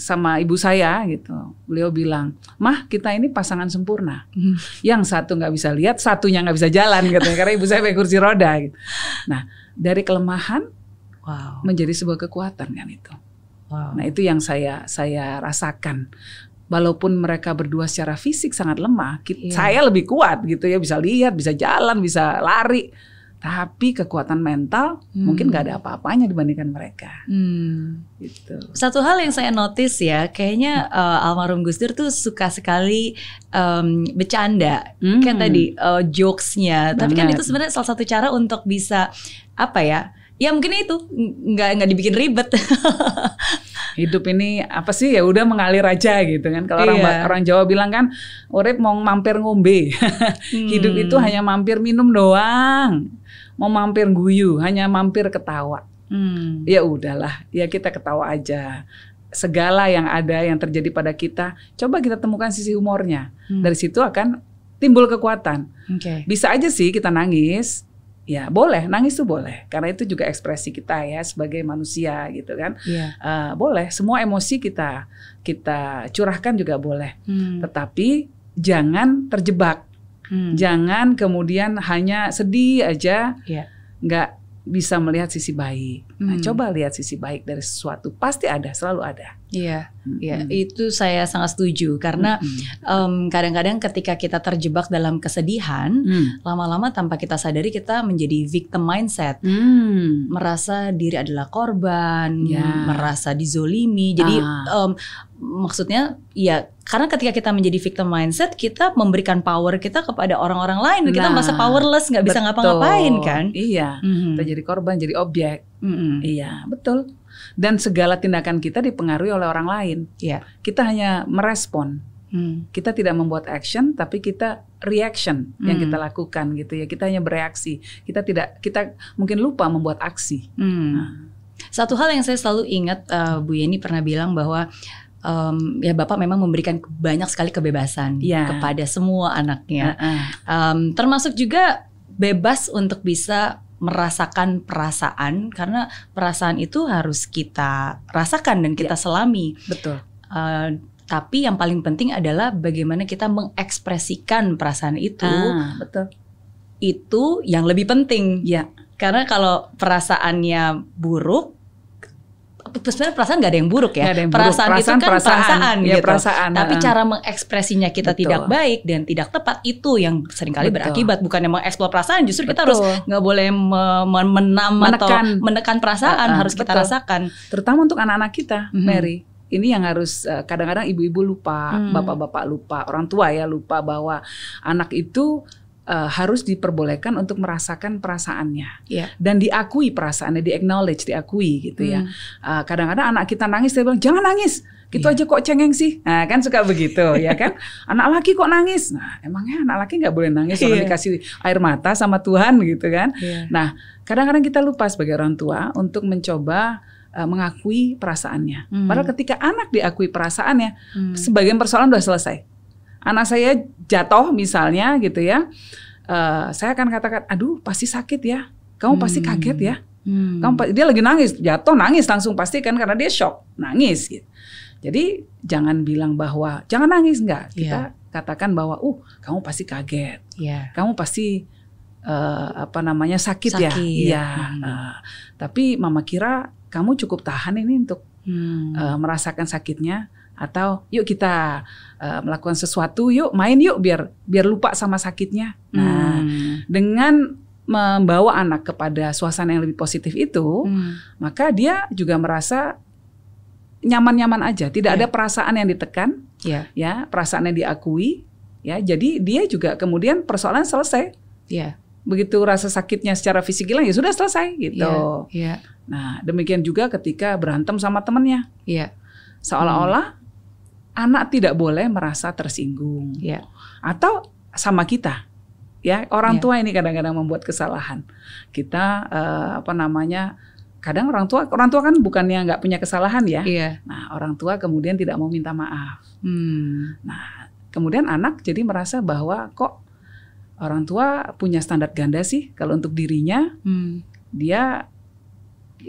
Speaker 2: sama ibu saya gitu. Beliau bilang, mah kita ini pasangan sempurna. Hmm. Yang satu nggak bisa lihat, satunya nggak bisa jalan gitu. Karena ibu saya pakai kursi roda. Gitu. Nah dari kelemahan wow. menjadi sebuah kekuatan kan itu. Wow. Nah itu yang saya saya rasakan. Walaupun mereka berdua secara fisik sangat lemah, yeah. saya lebih kuat gitu ya bisa lihat, bisa jalan, bisa lari tapi kekuatan mental hmm. mungkin nggak ada apa-apanya dibandingkan mereka.
Speaker 1: Hmm. Gitu. Satu hal yang saya notice ya, kayaknya hmm. uh, almarhum Gus Dur tuh suka sekali um, bercanda, hmm. kayak tadi uh, jokesnya. Tapi kan itu sebenarnya salah satu cara untuk bisa apa ya? Ya mungkin itu nggak nggak dibikin ribet. hidup ini apa
Speaker 2: sih ya udah mengalir aja gitu kan kalau iya. orang orang Jawa bilang kan urip mau mampir ngombe hmm. hidup itu hanya mampir minum doang mau mampir guyu, hanya mampir ketawa. Hmm. Ya udahlah, ya kita ketawa aja. Segala yang ada yang terjadi pada kita, coba kita temukan sisi humornya. Hmm. Dari situ akan timbul kekuatan. Okay. Bisa aja sih kita nangis, ya boleh nangis tuh boleh karena itu juga ekspresi kita ya sebagai manusia gitu kan yeah. Iya. uh, boleh semua emosi kita kita curahkan juga boleh hmm. tetapi jangan terjebak Hmm. Jangan kemudian hanya sedih aja, yeah. nggak bisa melihat sisi baik. Nah, hmm. coba lihat sisi baik dari sesuatu. Pasti ada, selalu ada.
Speaker 1: Iya, iya mm -hmm. itu saya sangat setuju karena kadang-kadang mm -hmm. um, kadang ketika kita terjebak dalam kesedihan, mm. lama-lama tanpa kita sadari kita menjadi victim mindset, mm. merasa diri adalah korban, yeah. merasa dizolimi. Jadi ah. um, maksudnya ya karena ketika kita menjadi victim mindset kita memberikan power kita kepada orang-orang lain nah, kita merasa powerless nggak bisa ngapa-ngapain kan iya
Speaker 2: mm -hmm. kita jadi korban jadi objek mm -hmm. iya betul dan segala tindakan kita dipengaruhi oleh orang lain. Yeah. Kita hanya merespon. Hmm. Kita tidak membuat action, tapi kita reaction hmm. yang kita lakukan gitu ya. Kita hanya bereaksi. Kita tidak kita mungkin lupa membuat aksi. Hmm.
Speaker 1: Nah. Satu hal yang saya selalu ingat uh, Bu Yeni pernah bilang bahwa um, ya bapak memang memberikan banyak sekali kebebasan yeah. kepada semua anaknya, uh -uh. Um, termasuk juga bebas untuk bisa merasakan perasaan karena perasaan itu harus kita rasakan dan kita ya. selami. Betul. Uh, tapi yang paling penting adalah bagaimana kita mengekspresikan perasaan itu. Ah, betul. Itu yang lebih penting. Ya. Karena kalau perasaannya buruk sebenarnya perasaan nggak ada yang buruk ya. yang buruk. Perasaan, perasaan itu kan perasaan, perasaan ya, gitu. Perasaan, Tapi cara mengekspresinya kita betul. tidak baik dan tidak tepat itu yang seringkali betul. berakibat bukan yang mengeksplor perasaan justru betul. kita harus nggak boleh me menam menekan. atau menekan perasaan uh, uh, harus betul. kita
Speaker 2: rasakan. Terutama untuk anak-anak kita, mm -hmm. Mary ini yang harus eh, kadang-kadang ibu-ibu lupa, hmm. bapak-bapak hmm. lupa, orang tua ya lupa bahwa anak itu uh, harus diperbolehkan untuk merasakan perasaannya yeah. dan diakui perasaannya, di acknowledge, diakui gitu ya. hmm. ya. Kadang-kadang uh, anak kita nangis, dia bilang jangan nangis, gitu yeah. aja kok cengeng sih. Nah kan suka begitu ya kan. Anak laki kok nangis? Nah emangnya anak laki nggak boleh nangis kalau yeah. dikasih air mata sama Tuhan gitu kan. Yeah. Nah kadang-kadang kita lupa sebagai orang tua untuk mencoba eh, mengakui perasaannya. Hmm. Padahal ketika anak diakui perasaannya, hmm. sebagian persoalan sudah selesai anak saya jatuh misalnya gitu ya, uh, saya akan katakan, aduh pasti sakit ya, kamu hmm. pasti kaget ya, hmm. kamu dia lagi nangis, jatuh nangis langsung pasti kan karena dia shock, nangis gitu. Jadi jangan bilang bahwa jangan nangis enggak, iya. kita yeah. katakan bahwa, uh kamu pasti kaget, yeah. kamu pasti uh, apa namanya sakit, ya. sakit. ya, iya. Hmm. Uh, tapi mama kira kamu cukup tahan ini untuk hmm. uh, merasakan sakitnya atau yuk kita uh, melakukan sesuatu yuk main yuk biar biar lupa sama sakitnya. Nah, hmm. dengan membawa anak kepada suasana yang lebih positif itu, hmm. maka dia juga merasa nyaman-nyaman aja, tidak yeah. ada perasaan yang ditekan, yeah. ya, perasaan yang diakui, ya. Jadi dia juga kemudian persoalan selesai. Yeah. Begitu rasa sakitnya secara fisik hilang ya sudah selesai gitu. Yeah. Yeah. Nah demikian juga ketika berantem sama temennya, yeah. seolah-olah anak tidak boleh merasa tersinggung ya. atau sama kita ya orang ya. tua ini kadang-kadang membuat kesalahan kita uh, apa namanya kadang orang tua orang tua kan bukannya nggak punya kesalahan ya ya nah orang tua kemudian tidak mau minta maaf hmm. nah kemudian anak jadi merasa bahwa kok orang tua punya standar ganda sih kalau untuk dirinya hmm. dia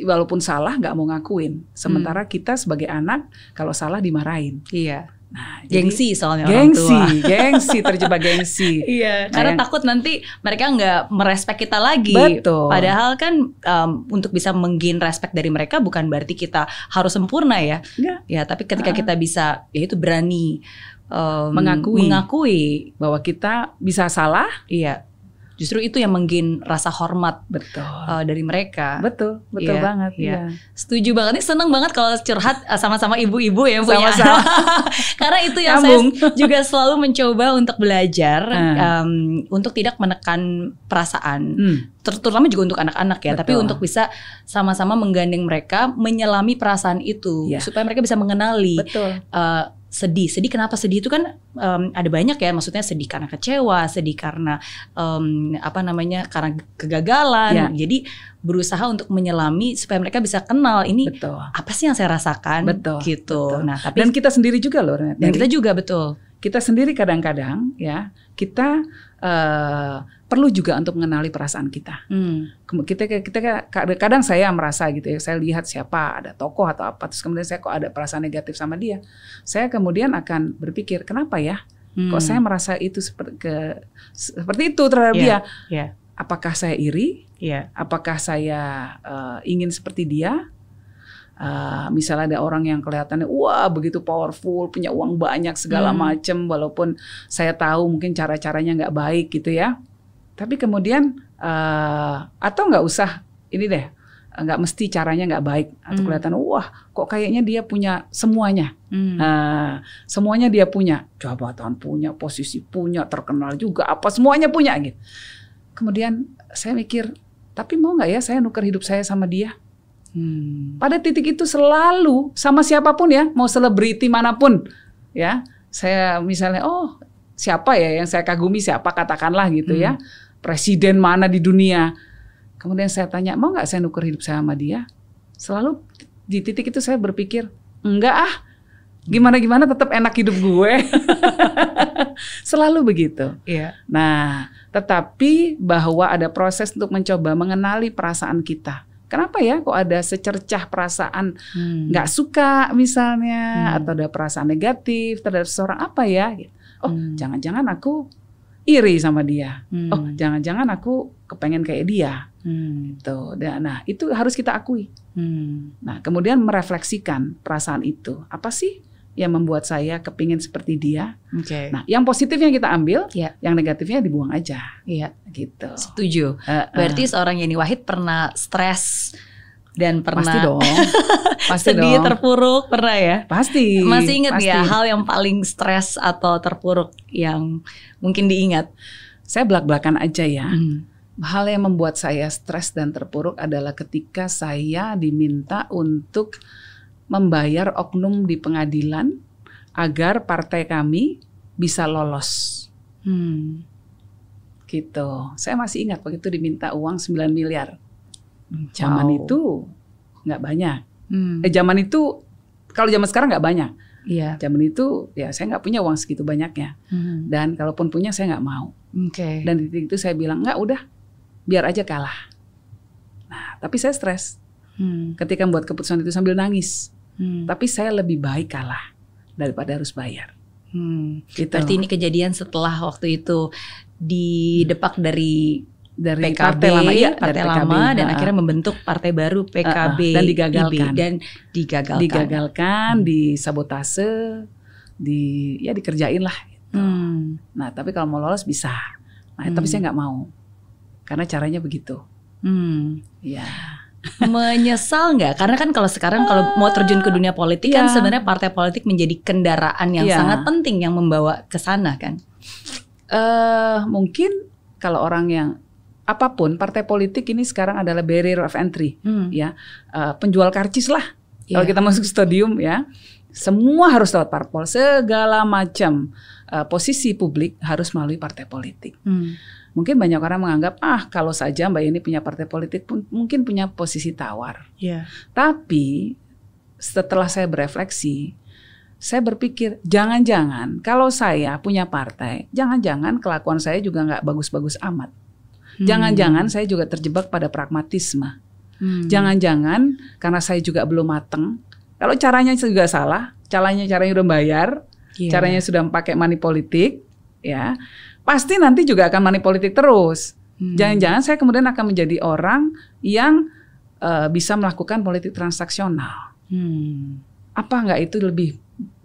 Speaker 2: walaupun salah nggak mau ngakuin. Sementara hmm. kita sebagai anak kalau salah
Speaker 1: dimarahin. Iya. Nah, gengsi jadi, soalnya gengsi, orang tua. Gengsi, terjebak gengsi. iya, nah, karena yang, takut nanti mereka nggak merespek kita lagi. Betul. Padahal kan um, untuk bisa menggin respect dari mereka bukan berarti kita harus sempurna ya. Iya. Ya, tapi ketika uh. kita bisa ya itu berani um, mengakui mengakui bahwa kita bisa salah. Iya justru itu yang menggin rasa hormat betul uh, dari mereka betul betul yeah, banget ya. yeah. setuju banget nih seneng banget kalau curhat eh, sama-sama ibu-ibu ya punya sama -sama. karena itu yang saya juga selalu mencoba untuk belajar hmm. um, untuk tidak menekan perasaan hmm terutama juga untuk anak-anak ya, Betul. tapi untuk bisa sama-sama menggandeng mereka menyelami perasaan itu ya. supaya mereka bisa mengenali Betul. Uh, sedih. Sedih kenapa sedih itu kan um, ada banyak ya, maksudnya sedih karena kecewa, sedih karena um, apa namanya karena kegagalan. Ya. Jadi berusaha untuk menyelami supaya mereka bisa kenal ini betul. apa sih yang saya rasakan, betul, gitu. Betul. Nah, tapi dan kita sendiri juga loh, dan kita juga betul. Kita sendiri kadang-kadang ya kita
Speaker 2: uh, perlu juga untuk mengenali perasaan kita. Hmm. Kita, kita kadang saya merasa gitu ya, saya lihat siapa ada tokoh atau apa, terus kemudian saya kok ada perasaan negatif sama dia, saya kemudian akan berpikir kenapa ya, hmm. kok saya merasa itu seperti ke seperti itu terhadap yeah. dia. Yeah. Apakah saya iri? Yeah. Apakah saya uh, ingin seperti dia? Uh, misalnya ada orang yang kelihatannya wah begitu powerful, punya uang banyak segala hmm. macem, walaupun saya tahu mungkin cara-caranya nggak baik gitu ya tapi kemudian uh, atau nggak usah ini deh nggak mesti caranya nggak baik atau hmm. kelihatan wah kok kayaknya dia punya semuanya hmm. uh, semuanya dia punya jabatan punya posisi punya terkenal juga apa semuanya punya gitu kemudian saya mikir tapi mau nggak ya saya nuker hidup saya sama dia hmm. pada titik itu selalu sama siapapun ya mau selebriti manapun ya saya misalnya oh siapa ya yang saya kagumi siapa katakanlah gitu ya. hmm. ya presiden mana di dunia. Kemudian saya tanya, mau nggak saya nuker hidup saya sama dia? Selalu di titik itu saya berpikir, enggak ah, gimana-gimana tetap enak hidup gue. Selalu begitu. Iya. Nah, tetapi bahwa ada proses untuk mencoba mengenali perasaan kita. Kenapa ya kok ada secercah perasaan hmm. nggak hmm. suka misalnya hmm. atau ada perasaan negatif terhadap seorang apa ya? Oh, hmm. jangan-jangan hmm. Jangan -jangan aku iri sama dia. Hmm. Oh, jangan-jangan aku kepengen kayak dia. Hmm. Gitu. Dan, nah, itu harus kita akui. Hmm. Nah, kemudian merefleksikan perasaan itu. Apa sih yang membuat saya kepingin seperti dia? Okay. Nah, yang positifnya kita ambil, yeah. yang negatifnya dibuang aja. Iya. Yeah. Gitu. Setuju. Uh, uh. Berarti eh.
Speaker 1: seorang Yeni Wahid pernah stres dan pernah pasti dong. Pasti sedih, dong. terpuruk, pernah ya? Pasti. Masih ingat ya hal yang paling stres atau terpuruk yang mungkin diingat? Saya belak-belakan aja ya. Hmm.
Speaker 2: Hal yang membuat saya stres dan terpuruk adalah ketika saya diminta untuk membayar oknum di pengadilan agar partai kami bisa lolos. Hmm. Gitu. Saya masih ingat waktu itu diminta uang 9 miliar
Speaker 3: Zaman wow. itu
Speaker 2: nggak banyak. Hmm. Eh, zaman itu kalau zaman sekarang nggak banyak. Iya. Zaman itu ya saya nggak punya uang segitu banyaknya. Hmm. Dan kalaupun punya saya nggak mau. Oke. Okay. Dan di titik itu saya bilang nggak udah biar aja kalah. Nah tapi saya stres. Hmm. Ketika membuat keputusan itu sambil nangis. Hmm. Tapi saya lebih baik kalah
Speaker 1: daripada harus bayar. Hmm. Gitu. Berarti ini kejadian setelah waktu itu di didepak dari dari PKB, partai lama, ya partai dari PKB, lama dan akhirnya membentuk partai baru PKB uh, uh, dan digagalkan IB, dan digagalkan, digagalkan, hmm. disabotase,
Speaker 2: di ya dikerjain lah. Gitu. Hmm. Nah tapi kalau mau lolos bisa, nah,
Speaker 1: hmm. tapi saya nggak mau karena caranya begitu.
Speaker 3: Hmm.
Speaker 2: Ya.
Speaker 1: Menyesal nggak? Karena kan kalau sekarang kalau mau terjun ke dunia politik ya. kan iya. sebenarnya partai politik menjadi kendaraan yang ya. sangat penting yang membawa ke sana kan.
Speaker 2: Uh, mungkin kalau orang yang apapun partai politik ini sekarang adalah barrier of entry hmm. ya uh, penjual karcis lah yeah. kalau kita masuk stadium ya semua harus lewat parpol segala macam uh, posisi publik harus melalui partai politik hmm. mungkin banyak orang menganggap ah kalau saja mbak ini punya partai politik pun mungkin punya posisi tawar yeah. tapi setelah saya berefleksi saya berpikir jangan-jangan kalau saya punya partai jangan-jangan kelakuan saya juga nggak bagus-bagus amat
Speaker 3: Hmm. Jangan-jangan hmm.
Speaker 2: saya juga terjebak pada pragmatisme. Hmm. Jangan-jangan hmm. karena saya juga belum mateng. Kalau caranya juga salah, caranya caranya udah bayar,
Speaker 1: yeah. caranya sudah
Speaker 2: pakai money politik, ya pasti nanti juga akan money politik terus. Hmm. Jangan-jangan hmm. saya kemudian akan menjadi orang yang uh, bisa melakukan politik transaksional.
Speaker 3: Hmm.
Speaker 2: Apa nggak itu lebih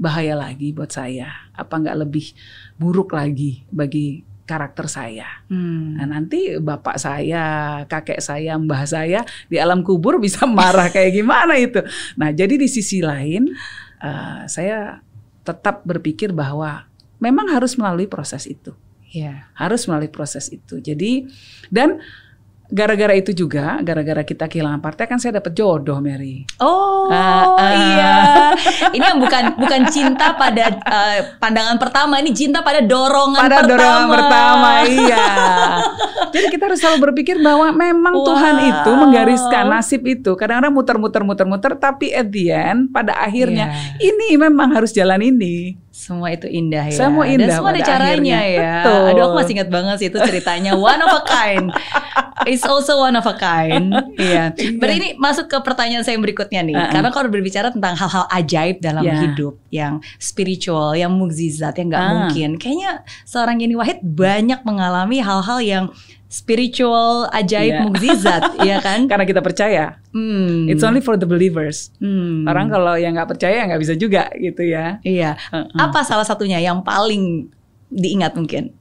Speaker 2: bahaya lagi buat saya? Apa nggak lebih buruk lagi bagi karakter saya. Hmm. Nah, nanti bapak saya, kakek saya, mbah saya di alam kubur bisa marah kayak gimana itu. Nah, jadi di sisi lain uh, saya tetap berpikir bahwa memang harus melalui proses itu. Yeah. Harus melalui proses itu. Jadi dan gara-gara itu juga, gara-gara kita kehilangan partai kan saya dapat jodoh, Mary. Oh, uh, uh. iya. Ini yang bukan bukan
Speaker 1: cinta pada uh, pandangan pertama, ini cinta pada dorongan pada pertama. Pada dorongan pertama, iya.
Speaker 2: Jadi kita harus selalu
Speaker 1: berpikir bahwa memang wow. Tuhan itu menggariskan nasib
Speaker 2: itu. Kadang-kadang muter-muter muter-muter tapi at the end pada akhirnya yeah. ini memang harus jalan
Speaker 1: ini. Semua itu indah ya. Semua indah. Dan semua ada caranya akhirnya. ya. Betul. Aduh aku masih ingat banget sih itu ceritanya one of a kind. It's also one of a kind. Iya. yeah. Berarti ini masuk ke pertanyaan saya yang berikutnya nih. Uh -uh. Karena kalau berbicara tentang hal-hal ajaib dalam yeah. hidup yang spiritual, yang mukjizat, yang nggak uh. mungkin. Kayaknya seorang Yeni Wahid banyak mengalami hal-hal yang spiritual ajaib yeah. mukjizat ya kan karena kita percaya
Speaker 3: hmm. it's only
Speaker 1: for the believers
Speaker 3: hmm. orang kalau
Speaker 1: yang nggak percaya nggak bisa juga gitu ya iya uh -uh. apa salah satunya yang paling diingat mungkin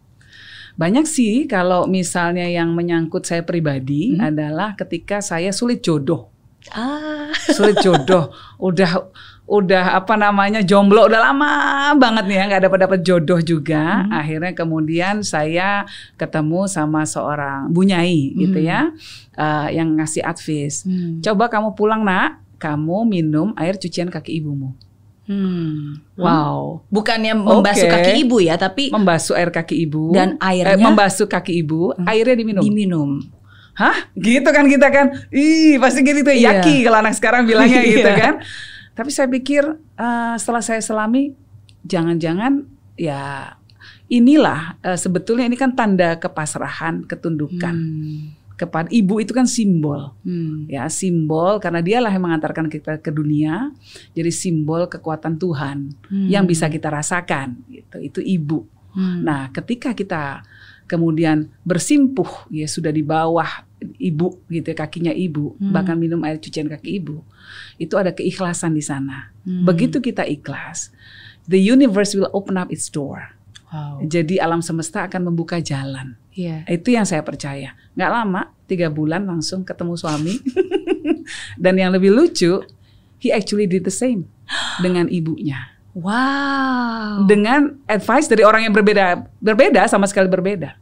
Speaker 1: banyak
Speaker 2: sih kalau misalnya yang menyangkut saya pribadi hmm. adalah ketika saya sulit jodoh ah. sulit jodoh udah udah apa namanya jomblo udah lama banget nih ya nggak dapat dapat jodoh juga hmm. akhirnya kemudian saya ketemu sama seorang bunyai hmm. gitu ya uh, yang ngasih advice hmm. coba kamu pulang nak kamu minum air cucian kaki ibumu
Speaker 1: Hmm. Wow. Bukannya membasuh okay. kaki ibu ya, tapi membasuh
Speaker 2: air kaki ibu dan eh, airnya eh, membasuh kaki ibu, hmm. airnya diminum. Diminum. Hah? Gitu kan kita kan. Ih, pasti gitu ya. Iya. Yaki yeah. kalau anak sekarang bilangnya iya. gitu kan. Tapi saya pikir uh, setelah saya selami, jangan-jangan ya inilah uh, sebetulnya ini kan tanda kepasrahan, ketundukan. Hmm. Kepada ibu itu kan simbol, hmm. ya simbol karena dialah yang mengantarkan kita ke dunia, jadi simbol kekuatan Tuhan hmm. yang bisa kita rasakan. Gitu. Itu ibu. Hmm. Nah, ketika kita kemudian bersimpuh, ya sudah di bawah ibu gitu kakinya ibu hmm. bahkan minum air cucian kaki ibu itu ada keikhlasan di sana. Hmm. Begitu kita ikhlas, the universe will open up its door. Wow. Jadi alam semesta akan membuka jalan. Yeah. Itu yang saya percaya. Nggak lama, tiga bulan langsung ketemu suami. Dan yang lebih lucu, he actually did the same dengan ibunya. Wow. Dengan advice dari orang yang berbeda, berbeda sama sekali berbeda.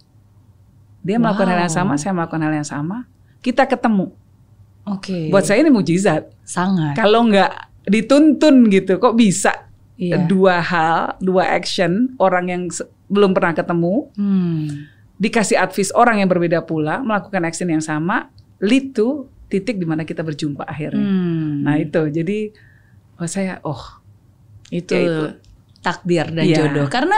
Speaker 2: Dia melakukan wow. hal yang sama, saya melakukan hal yang sama. Kita ketemu. Oke. Okay. Buat saya ini mujizat. Sangat. Kalau nggak dituntun gitu, kok bisa iya. dua hal, dua action orang yang belum pernah ketemu, hmm. dikasih advice orang yang berbeda pula melakukan action yang sama, lead to titik dimana kita berjumpa akhirnya. Hmm. Nah itu, jadi oh saya oh itu. Ya itu takdir dan ya, jodoh karena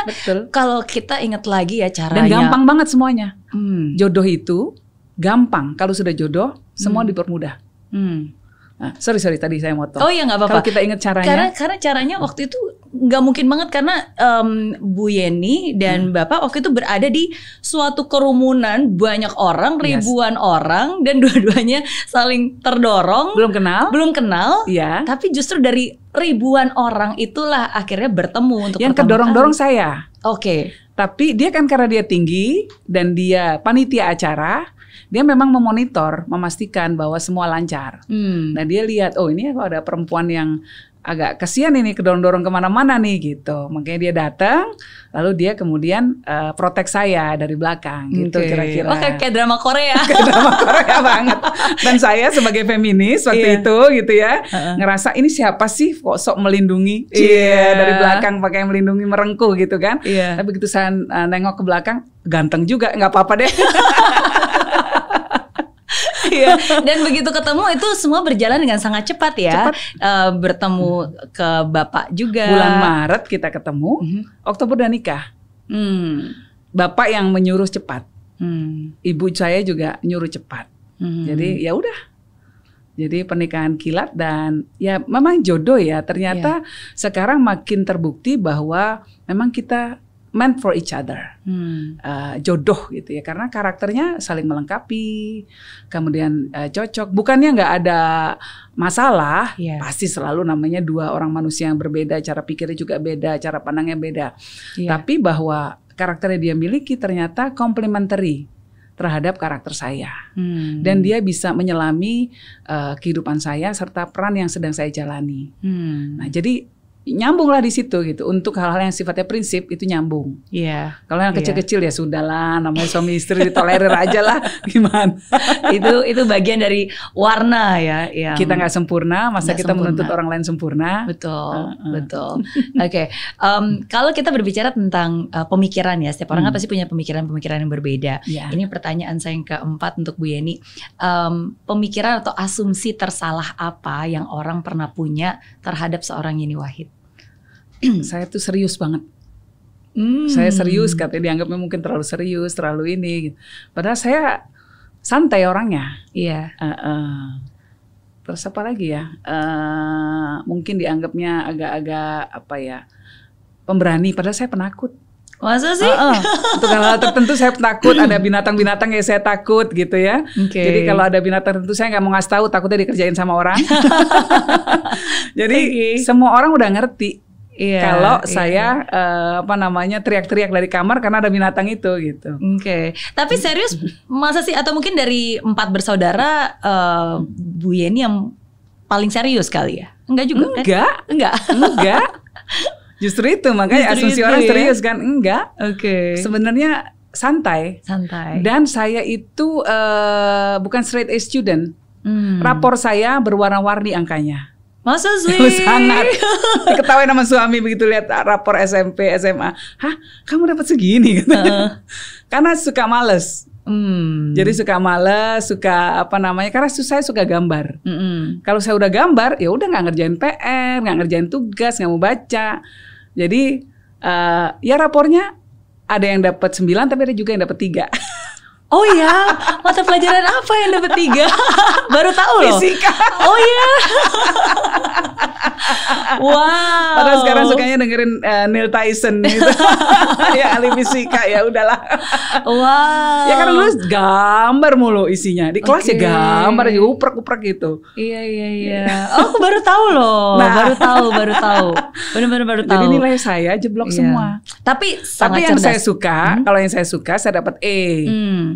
Speaker 1: kalau kita ingat lagi ya caranya dan gampang banget semuanya
Speaker 2: hmm. jodoh itu gampang kalau sudah jodoh semua hmm. dipermudah. Hmm. Nah, sorry sorry tadi saya motong. Oh iya nggak apa-apa. Kalau kita ingat caranya. Karena
Speaker 1: karena caranya waktu itu nggak mungkin banget karena um, Bu Yeni dan hmm. Bapak waktu itu berada di suatu kerumunan banyak orang ribuan yes. orang dan dua-duanya saling terdorong. Belum kenal. Belum kenal. ya Tapi justru dari ribuan orang itulah akhirnya bertemu untuk yang kedorong-dorong
Speaker 2: saya. Oke. Okay. Tapi dia kan karena dia tinggi dan dia panitia acara dia memang memonitor, memastikan bahwa semua lancar. Hmm. Nah dia lihat, oh ini kok ada perempuan yang agak kesian ini kedorong-dorong kemana-mana nih gitu. Makanya dia datang, lalu dia kemudian uh, protek saya dari belakang gitu kira-kira. Oh kayak,
Speaker 1: drama Korea.
Speaker 2: kayak drama Korea banget. Dan saya sebagai feminis waktu yeah. itu gitu ya, uh-uh. ngerasa ini siapa sih kok sok melindungi? Iya yeah. yeah, dari belakang pakai melindungi merengku gitu kan. Yeah. Tapi begitu saya uh, nengok ke belakang, ganteng juga nggak
Speaker 1: apa-apa deh. yeah. Dan begitu ketemu itu semua berjalan dengan sangat cepat ya. Cepat. Uh, bertemu ke bapak juga. Bulan Maret kita ketemu, -hmm. Oktober udah nikah. Hmm. Bapak yang menyuruh cepat.
Speaker 2: Hmm. Ibu saya juga nyuruh cepat. Hmm. Jadi ya udah. Jadi pernikahan kilat dan ya memang jodoh ya. Ternyata yeah. sekarang makin terbukti bahwa memang kita meant for each other, hmm. uh, jodoh gitu ya, karena karakternya saling melengkapi, kemudian uh, cocok. Bukannya nggak ada masalah, yeah. pasti selalu namanya dua orang manusia yang berbeda, cara pikirnya juga beda, cara pandangnya beda. Yeah. Tapi bahwa karakter yang dia miliki ternyata complementary terhadap karakter saya hmm. dan dia bisa menyelami uh, kehidupan saya serta peran yang sedang saya jalani. Hmm. Nah jadi nyambunglah di situ gitu. Untuk hal-hal yang sifatnya prinsip itu nyambung. Iya. Yeah. Kalau yang iya. kecil-kecil yeah. ya sudahlah, namanya suami istri ditolerir aja lah. Gimana? itu itu bagian dari warna ya. Yang kita nggak sempurna,
Speaker 1: masa gak kita menuntut orang lain sempurna. Betul, uh -uh. betul. Oke, okay. um, kalau kita berbicara tentang uh, pemikiran ya, setiap orang kan hmm. kan pasti punya pemikiran-pemikiran yang berbeda. Yeah. Ini pertanyaan saya yang keempat untuk Bu Yeni. Um, pemikiran atau asumsi tersalah apa yang orang pernah punya terhadap seorang Yeni Wahid? saya tuh serius banget.
Speaker 3: Hmm. Saya serius
Speaker 1: katanya dianggapnya mungkin terlalu serius, terlalu ini.
Speaker 2: Gitu. Padahal saya santai orangnya. Iya. Uh, uh. Terus apa lagi ya? Uh, mungkin dianggapnya agak-agak apa ya? Pemberani. Padahal saya penakut. Masa sih? Uh -uh. Untuk hal-hal tertentu saya takut ada binatang-binatang yang saya takut gitu ya. Okay. Jadi kalau ada binatang tertentu saya nggak mau ngasih tahu takutnya dikerjain sama orang. Jadi okay. semua orang udah ngerti Iya, kalau yeah. saya
Speaker 1: uh, apa namanya teriak-teriak dari kamar karena ada binatang itu gitu. Oke. Okay. Tapi serius masa sih atau mungkin dari empat bersaudara uh, Bu Yeni yang paling serius kali ya? Enggak
Speaker 2: juga eh? Enggak,
Speaker 1: kan? enggak. Enggak. Justru itu makanya Justru asumsi itu, orang ya? serius kan? Enggak. Oke. Okay.
Speaker 2: Sebenarnya santai. Santai. Dan saya itu uh, bukan straight A student. Hmm. Rapor saya berwarna-warni angkanya. Masa sih? Sangat. diketahui sama suami begitu lihat rapor SMP, SMA. Hah, kamu dapat segini? Uh. Karena suka males.
Speaker 3: Hmm.
Speaker 2: Jadi suka males, suka apa namanya? Karena saya suka gambar. Mm -hmm. Kalau saya udah gambar, ya udah nggak ngerjain PR, nggak ngerjain tugas, nggak mau baca. Jadi uh, ya rapornya ada yang dapat 9 tapi ada juga yang dapat tiga.
Speaker 1: Oh ya mata pelajaran apa yang dapat tiga? Baru tahu loh. Fisika. Oh ya. wow. Padahal sekarang sukanya
Speaker 2: dengerin uh, Neil Tyson gitu. ya ahli fisika ya udahlah. Wow. Ya kan lu gambar mulu isinya. Di kelas okay. ya gambar aja uprek-uprek gitu.
Speaker 1: Iya iya iya. Oh, aku baru tahu loh. Nah. Baru tahu, baru
Speaker 2: tahu. Benar-benar baru tahu. Jadi nilai saya jeblok iya. semua.
Speaker 1: Tapi Tapi yang cerdas. saya
Speaker 2: suka, hmm? kalau yang saya suka saya dapat E. Hmm.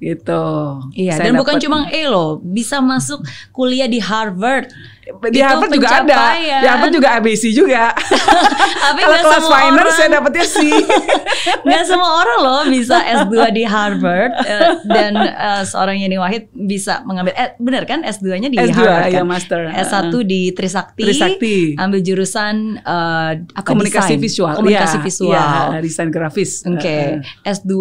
Speaker 2: gitu. Iya, Saya dan dapet, bukan cuma
Speaker 1: E loh, bisa masuk kuliah di Harvard. Di itu Harvard juga ada. Di Harvard juga
Speaker 2: ABC juga.
Speaker 1: Tapi Kalau kelas minor saya dapetnya C. gak semua orang loh bisa S2 di Harvard eh, dan uh, seorang Yeni Wahid bisa mengambil eh benar kan S2-nya di S2, Harvard kan. Ya, master. S1 di Trisakti. Trisakti. Ambil jurusan uh, apa komunikasi design. visual. Komunikasi ya, visual. Ya, desain grafis. Oke. Okay. Uh, S2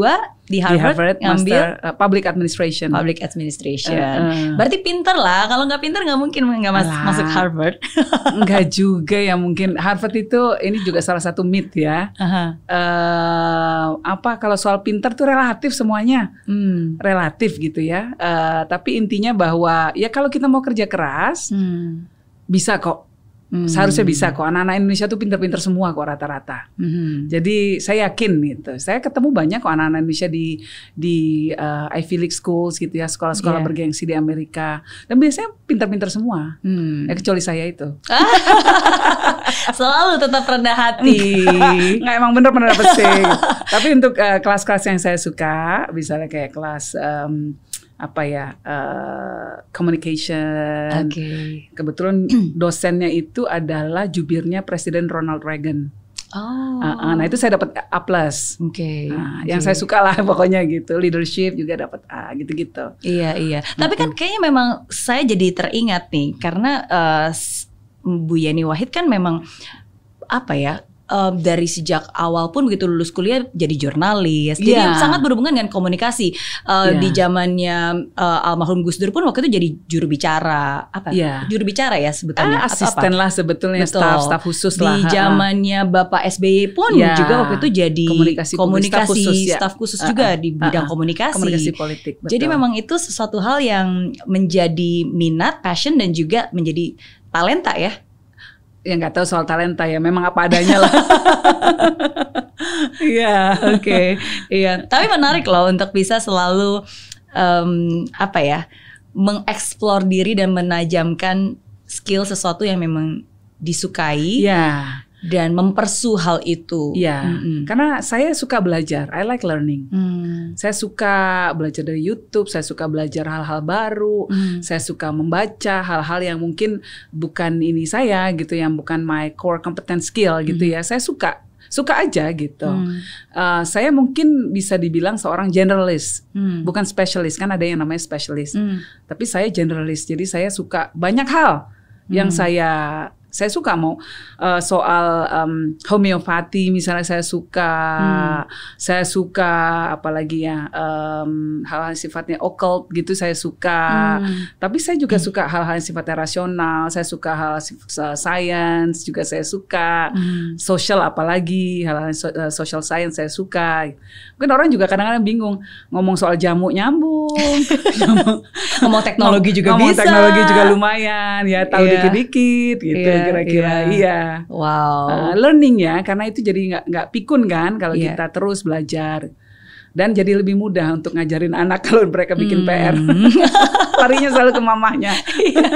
Speaker 1: di Harvard, di Harvard ngambil master, uh, public administration. Public administration. Uh, uh. Berarti pinter lah. Kalau nggak pinter nggak mungkin nggak mas nah. masuk
Speaker 2: Harvard. nggak juga ya mungkin. Harvard itu ini juga salah satu myth ya. Uh -huh. uh, apa kalau soal pinter tuh relatif semuanya. Hmm. Relatif gitu ya. Uh, tapi intinya bahwa ya kalau kita mau kerja keras hmm. bisa kok
Speaker 3: Hmm. Seharusnya bisa hmm.
Speaker 2: kok. Anak-anak Indonesia tuh pinter-pinter semua kok rata-rata. Hmm. Jadi saya yakin gitu. Saya ketemu banyak kok anak-anak Indonesia di di uh, Ivy League schools gitu ya, sekolah-sekolah yeah. bergengsi di Amerika. Dan biasanya pinter-pinter semua. Hmm. Ya kecuali saya itu.
Speaker 1: Selalu tetap rendah hati. Nggak emang bener bener pesing.
Speaker 2: Tapi untuk kelas eh, kelas-kelas yang saya suka, misalnya kayak kelas um, apa ya uh, communication. Okay. Kebetulan dosennya itu adalah jubirnya Presiden Ronald Reagan. Oh. Uh, uh, nah itu saya dapat A plus. Oke. Okay. Nah, okay. Yang saya suka lah
Speaker 1: pokoknya gitu. Leadership juga dapat A gitu-gitu. Iya iya. Tapi kan kayaknya memang saya jadi teringat nih karena uh, Bu Yani Wahid kan memang apa ya um, dari sejak awal pun begitu lulus kuliah jadi jurnalis. Jadi yeah. sangat berhubungan dengan komunikasi. Uh, eh, yeah. Di iya. zamannya uh, almarhum Gus Dur pun waktu itu jadi juru bicara apa? Yeah. Juru bicara ya sebetulnya. Ah, eh, asisten lah sebetulnya Staf-staf khusus di lah. Di zamannya Bapak SBY pun yeah. juga waktu itu
Speaker 2: jadi komunikasi, komunikasi ya. staff khusus, staff khusus juga uh, uh, di bidang uh, uh, komunikasi. Komunikasi politik. Betul. Jadi memang
Speaker 1: itu sesuatu hal yang menjadi minat, passion dan juga menjadi talenta ya ya nggak tahu soal talenta ya memang apa adanya lah Iya, oke. Okay. Iya. Tapi menarik loh untuk bisa selalu um, apa ya, mengeksplor diri dan menajamkan skill sesuatu yang memang disukai. Iya dan mempersu hal itu. ya. Mm
Speaker 2: -hmm. Karena saya suka belajar. I like learning. Mm. Saya suka belajar dari YouTube, saya suka belajar hal-hal baru, mm. saya suka membaca hal-hal yang mungkin bukan ini saya gitu yang bukan my core competence skill gitu mm. ya. Saya suka suka aja gitu. Hmm. Uh, saya mungkin bisa dibilang seorang generalist, hmm. bukan specialist kan ada yang namanya specialist. Hmm. Tapi saya generalist, jadi saya suka banyak hal hmm. yang saya saya suka mau uh, soal um, homeopati misalnya saya suka hmm. saya suka apalagi ya um, hal-hal sifatnya occult gitu saya suka hmm. tapi saya juga hmm. suka hal-hal yang sifatnya rasional saya suka hal science juga saya suka hmm. social apalagi hal-hal so, eh, social science saya suka mungkin orang juga kadang-kadang bingung ngomong soal jamu nyambung ngomong, ngomong teknologi juga ngomong bisa teknologi juga lumayan ya tahu iya. dikit-dikit gitu yeah Iya, kira-kira yeah. iya wow uh, learning ya karena itu jadi nggak nggak pikun kan kalau yeah. kita terus belajar dan jadi lebih mudah untuk ngajarin anak kalau mereka bikin hmm. PR. Larinya selalu ke mamahnya. Iya.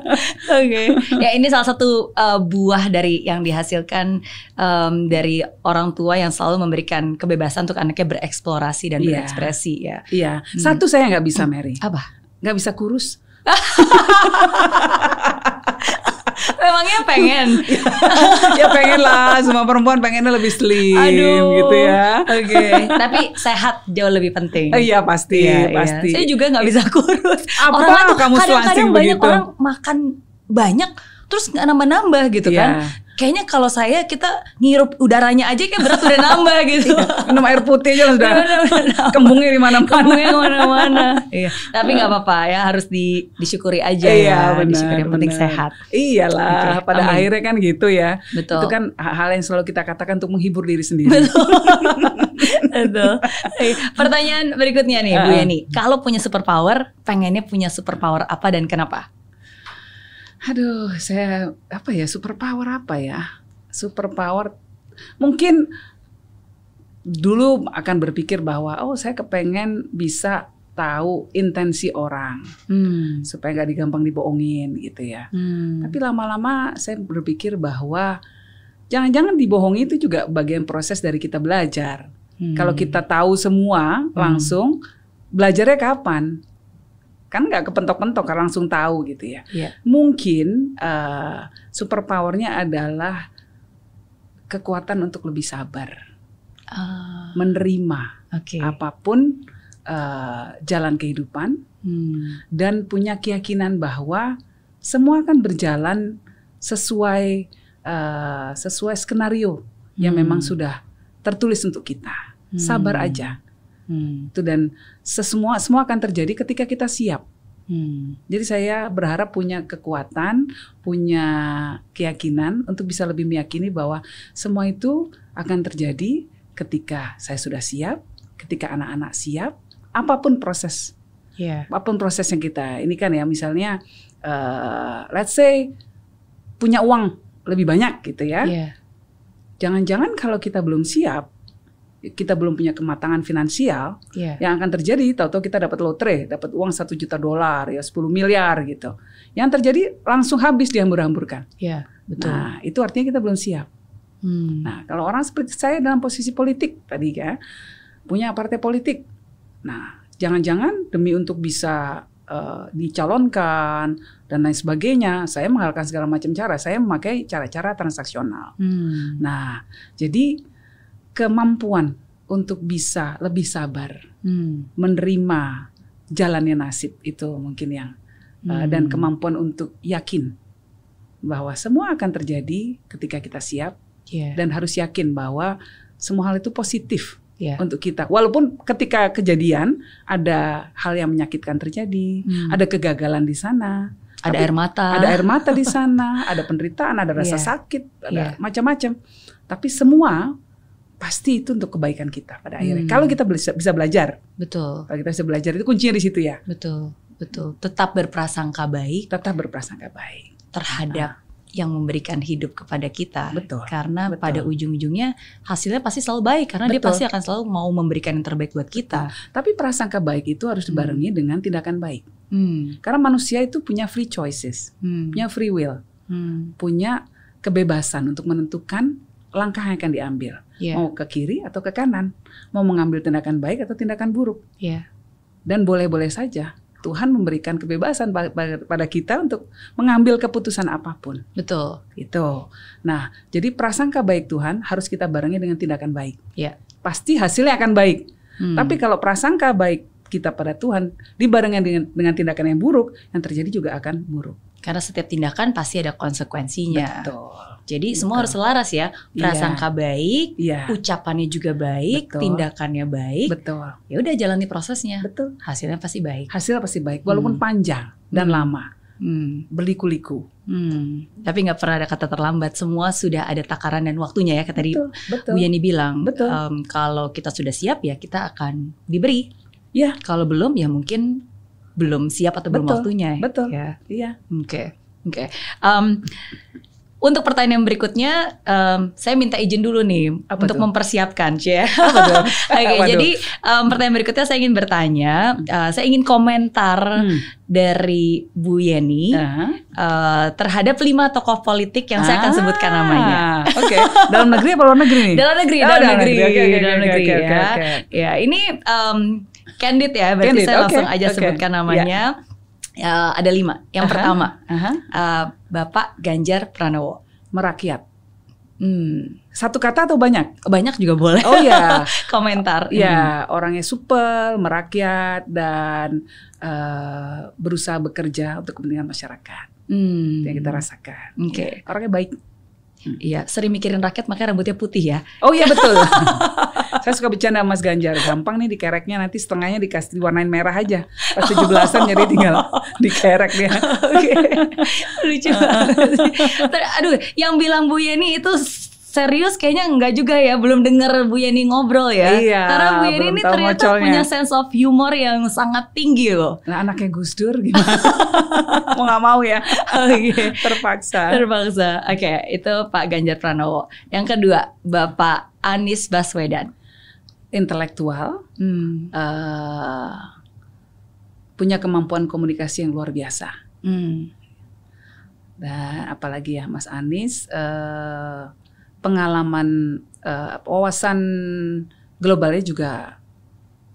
Speaker 1: Oke. okay. Ya ini salah satu uh, buah dari yang dihasilkan um, dari orang tua yang selalu memberikan kebebasan untuk anaknya bereksplorasi dan yeah. berekspresi ya. Iya. Yeah. Hmm. Satu saya nggak bisa Mary. Apa? Nggak bisa kurus. Memangnya pengen? ya pengen lah,
Speaker 2: semua perempuan pengennya lebih
Speaker 1: slim Aduh, gitu ya. Oke. Okay. Tapi sehat jauh lebih penting. Iya pasti, ya, pasti. Saya juga nggak bisa kurus. Apa orang kamu kadang-kadang banyak orang makan banyak terus nggak nambah-nambah gitu yeah. kan kayaknya kalau saya kita ngirup udaranya aja kayak berat udah nambah iya, gitu. Iya,
Speaker 2: minum air putih aja sudah. Kembungnya di mana-mana. Kembungnya mana-mana. iya.
Speaker 1: Tapi nggak apa-apa ya harus di, disyukuri aja iya, ya. Benar, disyukuri yang penting sehat. Iyalah. Okay. Pada Amin. akhirnya
Speaker 2: kan gitu ya. Betul. Itu kan hal yang selalu kita katakan untuk menghibur diri sendiri. Betul.
Speaker 1: Betul. Pertanyaan berikutnya nih uh. Bu Yeni. Kalau punya superpower, pengennya punya superpower apa dan kenapa?
Speaker 2: aduh saya apa ya superpower apa ya superpower mungkin dulu akan berpikir bahwa oh saya kepengen bisa tahu intensi orang hmm. supaya nggak digampang dibohongin gitu ya hmm. tapi lama-lama saya berpikir bahwa jangan-jangan dibohongi itu juga bagian proses dari kita belajar hmm. kalau kita tahu semua hmm. langsung belajarnya kapan kan nggak kepentok-pentok kan langsung tahu gitu ya. Yeah. Mungkin uh, superpowernya adalah kekuatan untuk lebih sabar, uh, menerima okay. apapun uh, jalan kehidupan hmm. dan punya keyakinan bahwa semua akan berjalan sesuai uh, sesuai skenario hmm. yang memang sudah tertulis untuk kita. Hmm. Sabar aja Hmm. Itu dan sesemua semua akan terjadi ketika kita siap. Hmm. Jadi saya berharap punya kekuatan, punya keyakinan untuk bisa lebih meyakini bahwa semua itu akan terjadi ketika saya sudah siap, ketika anak-anak siap, apapun proses, yeah. apapun proses yang kita ini kan ya misalnya, uh, let's say punya uang lebih banyak gitu ya, yeah. Jangan -jangan kalau kita belum siap kita belum punya kematangan finansial, yeah. yang akan terjadi tahu-tahu kita dapat lotre, dapat uang satu juta dolar, ya 10 miliar gitu. Yang terjadi langsung habis dihambur-hamburkan. Yeah, betul. Nah, itu artinya kita belum siap.
Speaker 3: Hmm. Nah,
Speaker 2: kalau orang seperti saya dalam posisi politik tadi ya, punya partai politik. Nah, jangan-jangan demi untuk bisa uh, dicalonkan dan lain sebagainya. Saya mengalahkan segala macam cara. Saya memakai cara-cara transaksional.
Speaker 3: Hmm.
Speaker 2: Nah, jadi kemampuan untuk bisa lebih sabar, hmm. menerima jalannya nasib itu mungkin yang
Speaker 3: eh, hmm. uh, dan kemampuan
Speaker 2: untuk yakin bahwa semua akan terjadi ketika kita siap yeah. dan harus yakin bahwa semua hal itu positif yeah. untuk kita. Walaupun ketika kejadian ada hal yang menyakitkan terjadi, hmm. ada kegagalan di sana, ada air mata, ada air mata di sana, ada penderitaan, ada ya. rasa yeah. sakit, ada yeah. macam-macam. Tapi semua pasti itu untuk kebaikan kita pada hmm. akhirnya. Kalau kita bisa, belajar. Betul. Kalau kita bisa belajar
Speaker 1: itu kuncinya di situ ya. Betul. Betul. Tetap berprasangka baik. Tetap berprasangka baik terhadap ah. yang memberikan hidup kepada kita. Betul. Karena Betul. pada ujung-ujungnya hasilnya pasti selalu baik karena Betul. dia pasti akan selalu mau memberikan yang terbaik buat kita. Betul. Tapi prasangka baik itu
Speaker 2: harus hmm. dibarengi hmm. dengan tindakan baik. Hmm. Karena manusia itu punya free choices, hmm. punya free will, hmm. punya kebebasan untuk menentukan langkah yang akan diambil yeah. mau ke kiri atau ke kanan, mau mengambil tindakan baik atau tindakan buruk. Yeah. Dan boleh-boleh saja Tuhan memberikan kebebasan pada kita untuk mengambil keputusan apapun. Betul. Itu. Nah, jadi prasangka baik Tuhan harus kita barengi dengan tindakan baik. Ya. Pasti hasilnya akan baik. Hmm. Tapi kalau prasangka baik kita pada
Speaker 1: Tuhan dibarengi dengan dengan tindakan yang buruk, yang terjadi juga akan buruk. Karena setiap tindakan pasti ada konsekuensinya. Betul. Jadi Betul. semua harus selaras ya. Iya. Prasangka yeah. baik, yeah. ucapannya juga baik, Betul. tindakannya baik. Betul. Ya udah jalani prosesnya. Betul. Hasilnya pasti baik. Hasilnya pasti baik hmm. walaupun hmm. panjang dan hmm. lama. Hmm. Berliku-liku. Hmm. Tapi nggak pernah ada kata terlambat. Semua sudah ada takaran dan waktunya ya. Kata Betul. Bu Yani bilang. Betul. Um, kalau kita sudah siap ya kita akan diberi. Ya. Kalau belum ya mungkin belum siap atau betul, belum waktunya. Ya? Betul. Ya. Iya. Oke. Okay. Oke. Okay. Um, untuk pertanyaan berikutnya, um, saya minta izin dulu nih Apa untuk tuh? mempersiapkan, Cie. Oke, okay, jadi um, pertanyaan berikutnya saya ingin bertanya, uh, saya ingin komentar hmm. dari Bu Yeni uh-huh. uh, terhadap lima tokoh politik yang ah. saya akan ah. sebutkan namanya. Oke, okay. dalam negeri
Speaker 2: atau luar negeri? Dalam negeri, oh, dalam, dalam negeri, dalam negeri okay, ya.
Speaker 1: Ya, ini um, Candid ya, berarti Candid, saya okay, langsung aja okay. sebutkan namanya. Yeah. Ya. Uh, ada lima. Yang uh -huh. pertama, uh -huh. uh, Bapak Ganjar Pranowo. Merakyat.
Speaker 2: Hmm.
Speaker 1: Satu kata atau banyak? Banyak juga boleh. Oh ya, komentar. Ya, hmm. orangnya super, merakyat
Speaker 2: dan uh, berusaha bekerja untuk kepentingan masyarakat.
Speaker 1: Hmm. Yang
Speaker 2: kita rasakan. Oke. Okay. Iya, orangnya baik. Hmm. Iya, sering mikirin rakyat makanya rambutnya putih ya. Oh iya betul. Saya suka bercanda Mas Ganjar, gampang nih dikereknya nanti setengahnya dikasih warnain merah
Speaker 1: aja. Pas 17-an jadi tinggal
Speaker 2: dikerek dia. Oke. Lucu banget.
Speaker 1: Aduh, yang bilang Bu Yeni itu serius kayaknya enggak juga ya belum denger Bu Yeni ngobrol ya iya, karena Bu Yeni ini ternyata moconya. punya sense of humor yang sangat tinggi loh nah anaknya Gus Dur gimana mau nggak mau ya okay. terpaksa terpaksa oke okay, itu Pak Ganjar Pranowo yang kedua Bapak Anies Baswedan intelektual hmm. uh,
Speaker 2: punya kemampuan komunikasi yang luar biasa hmm. dan apalagi ya Mas Anies uh, pengalaman uh, wawasan globalnya juga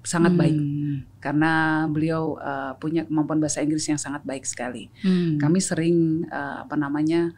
Speaker 2: sangat hmm. baik karena beliau uh, punya kemampuan bahasa Inggris yang sangat baik sekali. Hmm. Kami sering uh, apa namanya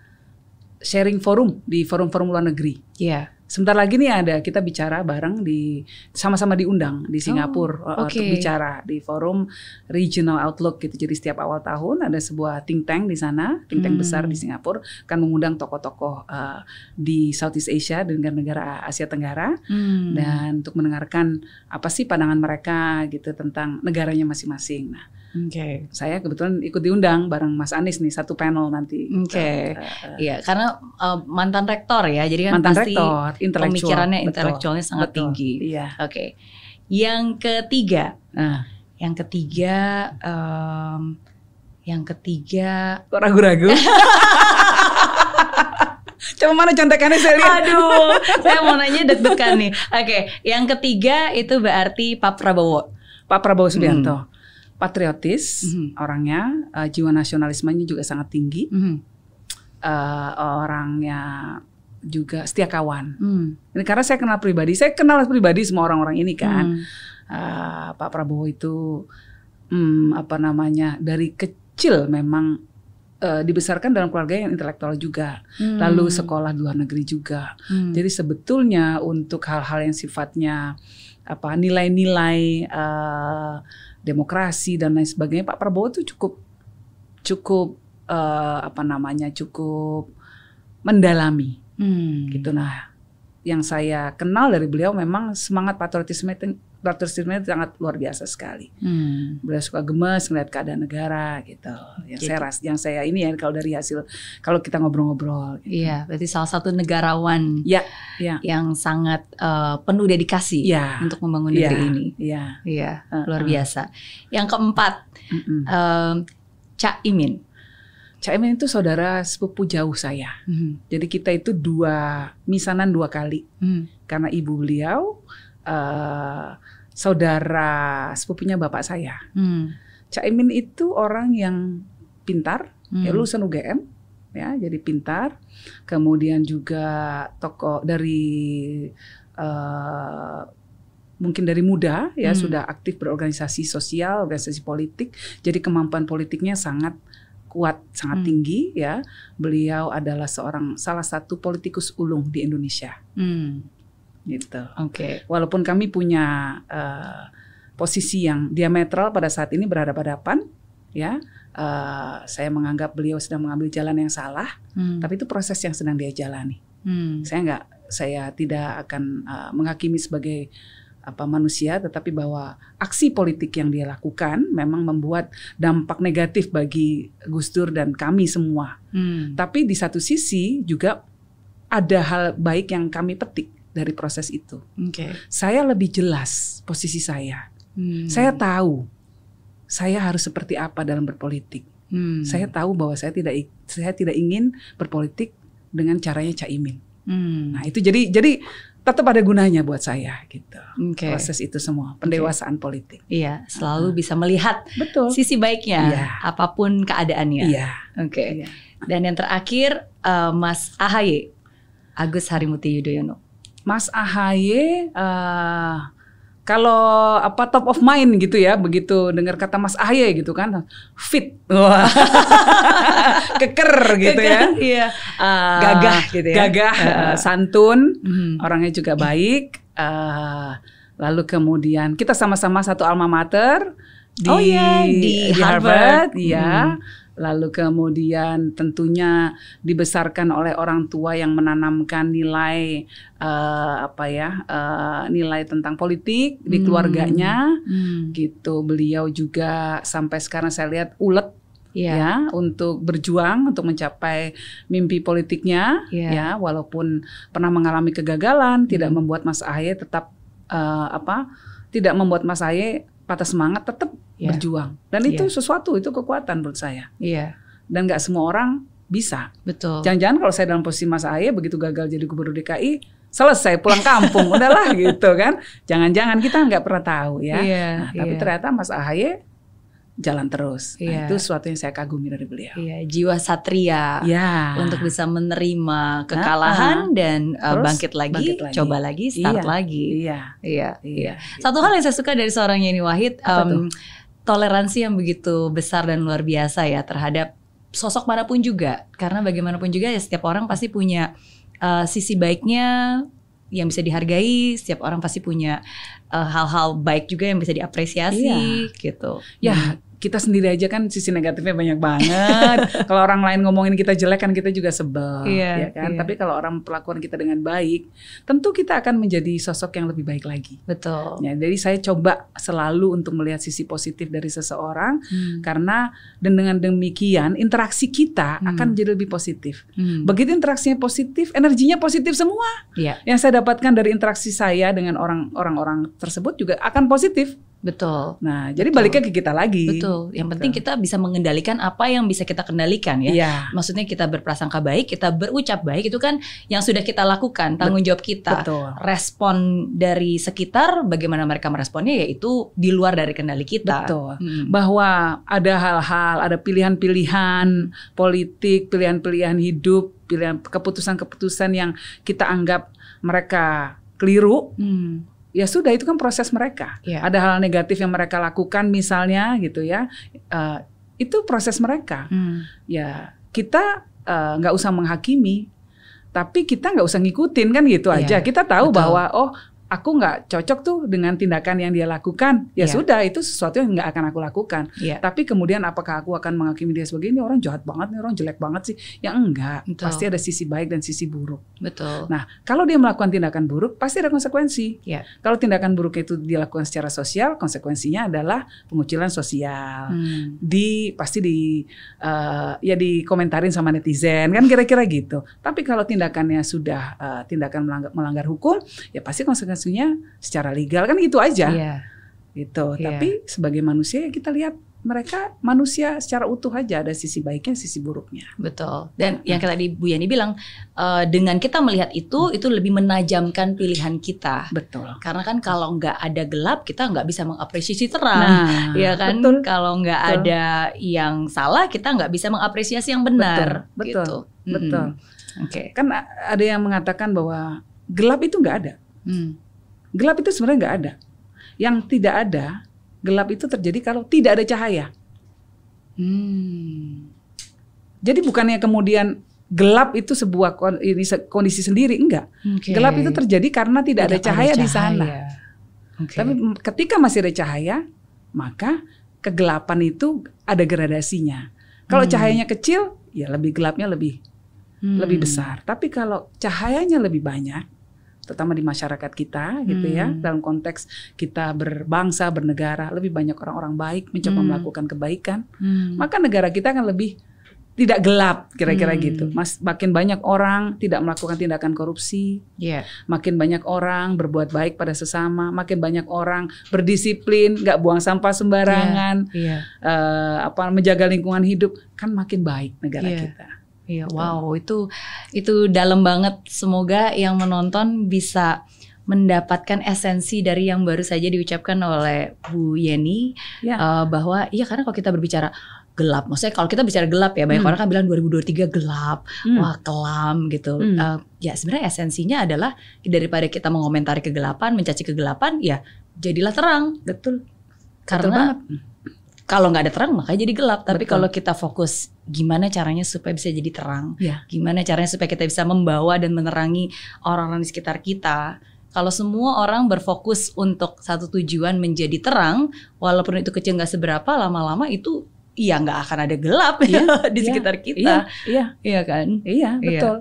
Speaker 2: sharing forum di forum-forum luar negeri. Yeah. Sebentar lagi nih ada kita bicara bareng di sama-sama diundang di oh, Singapura oh, eh, okay. Eh, untuk bicara di forum Regional Outlook gitu. Jadi setiap awal tahun ada sebuah think tank di sana, think tank hmm. besar di hmm. Singapura akan mengundang tokoh-tokoh uh, di Southeast Asia dan negara-negara Asia Tenggara hmm. dan untuk mendengarkan apa sih pandangan mereka gitu tentang negaranya masing-masing. Nah, Okay. Saya kebetulan ikut diundang bareng Mas Anies nih satu panel nanti. Oke. Okay. Eh, eh, eh.
Speaker 1: Iya, uh, karena uh, mantan rektor ya, jadi kan mantan pasti rektor, intelektual, pemikirannya betul, intelektualnya sangat betul, tinggi. Iya. Oke. Okay. Yang ketiga. Nah, yang ketiga um, yang ketiga kok ragu-ragu? Coba mana contekannya saya lihat. Aduh, saya mau nanya deg-degan nih. Oke, okay. yang ketiga itu berarti Pak Prabowo. Pak Prabowo Subianto. Hmm
Speaker 2: patriotis mm-hmm. orangnya, uh, jiwa nasionalismenya juga sangat tinggi. Mm-hmm. Uh, orangnya juga setia kawan. Mm. Ini karena saya kenal pribadi, saya kenal pribadi semua orang-orang ini kan. Mm. Uh, Pak Prabowo itu um, apa namanya dari kecil memang uh, dibesarkan dalam keluarga yang intelektual juga, mm. lalu sekolah di luar negeri juga. Mm. Jadi sebetulnya untuk hal-hal yang sifatnya apa nilai-nilai demokrasi dan lain sebagainya Pak Prabowo itu cukup cukup uh, apa namanya cukup mendalami hmm. gitu nah yang saya kenal dari beliau memang semangat patriotisme faktor itu sangat luar biasa sekali. Hmm. Beliau suka gemes melihat keadaan negara gitu. Yang gitu. saya ras, yang saya ini ya kalau dari hasil kalau kita ngobrol-ngobrol. Gitu. Iya,
Speaker 1: berarti salah satu negarawan yeah, yeah. yang sangat uh, penuh dedikasi yeah. untuk membangun negeri ya, negeri ini. Ya. Iya, iya, uh -uh. luar biasa. Yang keempat, uh -uh. Cak Imin. Cak Imin itu saudara
Speaker 2: sepupu jauh saya. Hmm. Jadi kita itu dua misanan dua kali. Hmm. Karena ibu beliau eh, saudara sepupunya bapak saya. Hmm. Caimin itu orang yang pintar, hmm. ya lulusan UGM, ya jadi pintar. Kemudian juga toko dari uh, mungkin dari muda ya hmm. sudah aktif berorganisasi sosial, organisasi politik. Jadi kemampuan politiknya sangat kuat, sangat hmm. tinggi ya. Beliau adalah seorang salah satu politikus ulung di Indonesia. Hmm gitu. Oke. Okay. Walaupun kami punya uh, posisi yang diametral pada saat ini berhadapan-hadapan, ya. Uh, saya menganggap beliau sedang mengambil jalan yang salah, hmm. tapi itu proses yang sedang dia jalani. Hmm. Saya nggak, saya tidak akan uh, menghakimi sebagai apa manusia, tetapi bahwa aksi politik yang dia lakukan memang membuat dampak negatif bagi Gus Dur dan kami semua. Hmm. Tapi di satu sisi juga ada hal baik yang kami petik dari proses itu. Okay. Saya lebih jelas posisi saya. Hmm. Saya tahu saya harus seperti apa dalam berpolitik. Hmm. Saya tahu bahwa saya tidak saya tidak ingin berpolitik dengan caranya caimin. Hmm. Nah itu jadi jadi tetap ada gunanya buat
Speaker 1: saya gitu
Speaker 2: okay. proses itu semua pendewasaan okay. politik. Iya selalu uh -huh.
Speaker 1: bisa melihat betul sisi baiknya iya. apapun keadaannya. Iya. Oke. Okay. Iya. Dan yang terakhir uh, Mas Ahaye Agus Harimuti Yudhoyono Mas
Speaker 2: AHY uh, eh, kalau apa top of mind gitu ya begitu dengar kata Mas AHY gitu kan fit loh, keker gitu ya iya. Eh, gagah gitu ya gagah eh. santun mm-hmm. orangnya juga baik uh, lalu kemudian kita sama-sama satu alma mater
Speaker 1: di oh, iya. di, di Harvard, Harvard ya
Speaker 2: lalu kemudian tentunya dibesarkan oleh orang tua yang menanamkan nilai uh, apa ya uh, nilai tentang politik di hmm, keluarganya hmm. gitu beliau juga sampai sekarang saya lihat ulet Ya. ya untuk berjuang untuk mencapai mimpi politiknya ya, ya walaupun pernah mengalami kegagalan hmm. tidak membuat Mas Ahy tetap uh, apa tidak membuat Mas Ahy patah semangat tetap yeah. berjuang. Dan yeah. itu sesuatu, itu kekuatan menurut saya. Iya. Yeah. Dan nggak semua orang bisa. Betul. Jangan-jangan kalau saya dalam posisi Mas Ahy begitu gagal jadi gubernur DKI, selesai pulang kampung, udahlah gitu kan. Jangan-jangan kita nggak pernah tahu ya. Yeah, nah, tapi yeah. ternyata Mas Ahy
Speaker 1: jalan terus. Yeah. Iya. itu sesuatu yang saya kagumi dari beliau. Iya, jiwa satria. Yeah. Untuk bisa menerima kekalahan nah, uh, dan uh, bangkit, lagi, bangkit lagi, coba lagi, start yeah. lagi. Iya. Iya. Iya. Satu hal yang saya suka dari seorang Yeni Wahid um, toleransi yang begitu besar dan luar biasa ya terhadap sosok manapun juga karena bagaimanapun juga ya setiap orang pasti punya uh, sisi baiknya yang bisa dihargai setiap orang pasti punya eh, hal-hal uh, baik juga yang bisa diapresiasi iya. gitu ya hmm kita sendiri aja kan sisi negatifnya banyak banget. kalau orang lain ngomongin kita jelek kan
Speaker 2: kita juga sebel, yeah, ya kan. Yeah. Tapi kalau orang perlakuan kita dengan baik, tentu kita akan menjadi sosok yang lebih baik lagi. Betul. Ya, jadi saya coba selalu untuk melihat sisi positif dari seseorang hmm. karena dan dengan demikian interaksi kita hmm. akan menjadi lebih positif. Hmm. Begitu interaksinya positif, energinya positif semua. Yeah. Yang saya dapatkan dari interaksi
Speaker 1: saya dengan orang-orang tersebut juga akan positif. Betul. Nah, Betul. jadi baliknya ke kita lagi. Betul. Yang Betul. Gitu penting kan. kita bisa mengendalikan apa yang bisa kita kendalikan ya. ya. Maksudnya kita berprasangka baik, kita berucap baik itu kan yang sudah kita lakukan, tanggung jawab kita. Betul. Respon dari sekitar bagaimana mereka meresponnya yaitu di luar dari kendali kita. Betul. Hmm. Bahwa ada hal-hal, ada pilihan-pilihan politik, pilihan-pilihan
Speaker 2: hidup, pilihan keputusan-keputusan yang kita anggap mereka keliru. Hmm ya sudah itu kan proses mereka. Yeah. Ada hal negatif yang mereka lakukan misalnya gitu ya, uh, itu proses mereka. Hmm. Ya kita eh, nggak uh, usah menghakimi, tapi kita nggak usah ngikutin kan gitu yeah. aja. Kita tahu Betul. bahwa oh aku nggak cocok tuh dengan tindakan yang dia lakukan, ya yeah. sudah itu sesuatu yang nggak akan aku lakukan. Yeah. Tapi kemudian apakah aku akan menghakimi dia sebagai ini orang jahat banget, ini orang jelek banget sih? Ya enggak, Betul. pasti ada sisi baik dan sisi buruk. Betul. Nah, kalau dia melakukan tindakan buruk, pasti ada konsekuensi. Yeah. Kalau tindakan buruk itu dilakukan secara sosial, konsekuensinya adalah pengucilan sosial. Hmm. Di pasti di uh, ya dikomentarin sama netizen kan kira-kira gitu. Tapi kalau tindakannya sudah uh, tindakan melanggar, melanggar hukum, ya pasti konsekuensi maksudnya secara legal kan gitu aja Iya. gitu Iya. tapi sebagai manusia ya kita lihat mereka manusia secara utuh aja ada sisi baiknya sisi buruknya betul dan nah. yang tadi
Speaker 1: Bu Yani bilang uh, dengan kita melihat itu hmm. itu lebih menajamkan pilihan kita betul karena kan kalau nggak ada gelap kita nggak bisa mengapresiasi terang nah, ya kan betul. kalau nggak ada yang salah kita nggak bisa mengapresiasi yang benar betul betul
Speaker 2: gitu. betul -hmm. oke okay. kan ada yang mengatakan bahwa gelap itu nggak ada Hmm. Gelap itu sebenarnya nggak ada. Yang tidak ada, gelap itu terjadi kalau tidak ada cahaya. Hmm. Jadi bukannya kemudian gelap itu sebuah kondisi sendiri, enggak.
Speaker 3: Okay. Gelap itu terjadi
Speaker 2: karena tidak, tidak ada, cahaya ada cahaya di sana. Okay. Tapi ketika masih ada cahaya, maka kegelapan itu ada gradasinya. Kalau hmm. cahayanya kecil, ya lebih gelapnya lebih hmm. lebih besar. Tapi kalau cahayanya lebih banyak, terutama di masyarakat kita gitu ya hmm. dalam konteks kita berbangsa bernegara lebih banyak orang-orang baik mencoba hmm. melakukan kebaikan hmm. maka negara kita akan lebih tidak gelap kira-kira hmm. gitu. Mas makin banyak orang tidak melakukan tindakan korupsi. Yeah. Makin banyak orang berbuat baik pada sesama, makin banyak orang berdisiplin, nggak buang sampah sembarangan.
Speaker 3: Yeah.
Speaker 1: Yeah. Uh, apa menjaga lingkungan hidup kan makin baik negara yeah. kita. Iya, gitu. wow, itu itu dalam banget. Semoga yang menonton bisa mendapatkan esensi dari yang baru saja diucapkan oleh Bu Yeni ya. uh, bahwa iya karena kalau kita berbicara gelap, maksudnya kalau kita bicara gelap ya banyak hmm. orang kan bilang 2023 gelap, hmm. wah kelam gitu. Hmm. Uh, ya sebenarnya esensinya adalah daripada kita mengomentari kegelapan, mencaci kegelapan, ya jadilah terang, betul. Karena betul kalau nggak ada terang makanya jadi gelap. Tapi betul. kalau kita fokus gimana caranya supaya bisa jadi terang, yeah. gimana caranya supaya kita bisa membawa dan menerangi orang-orang di sekitar kita. Kalau semua orang berfokus untuk satu tujuan menjadi terang, walaupun itu kecil nggak seberapa, lama-lama itu ya nggak akan ada gelap ya, di ya, sekitar kita. Iya, iya, iya kan? Iya, iya. betul.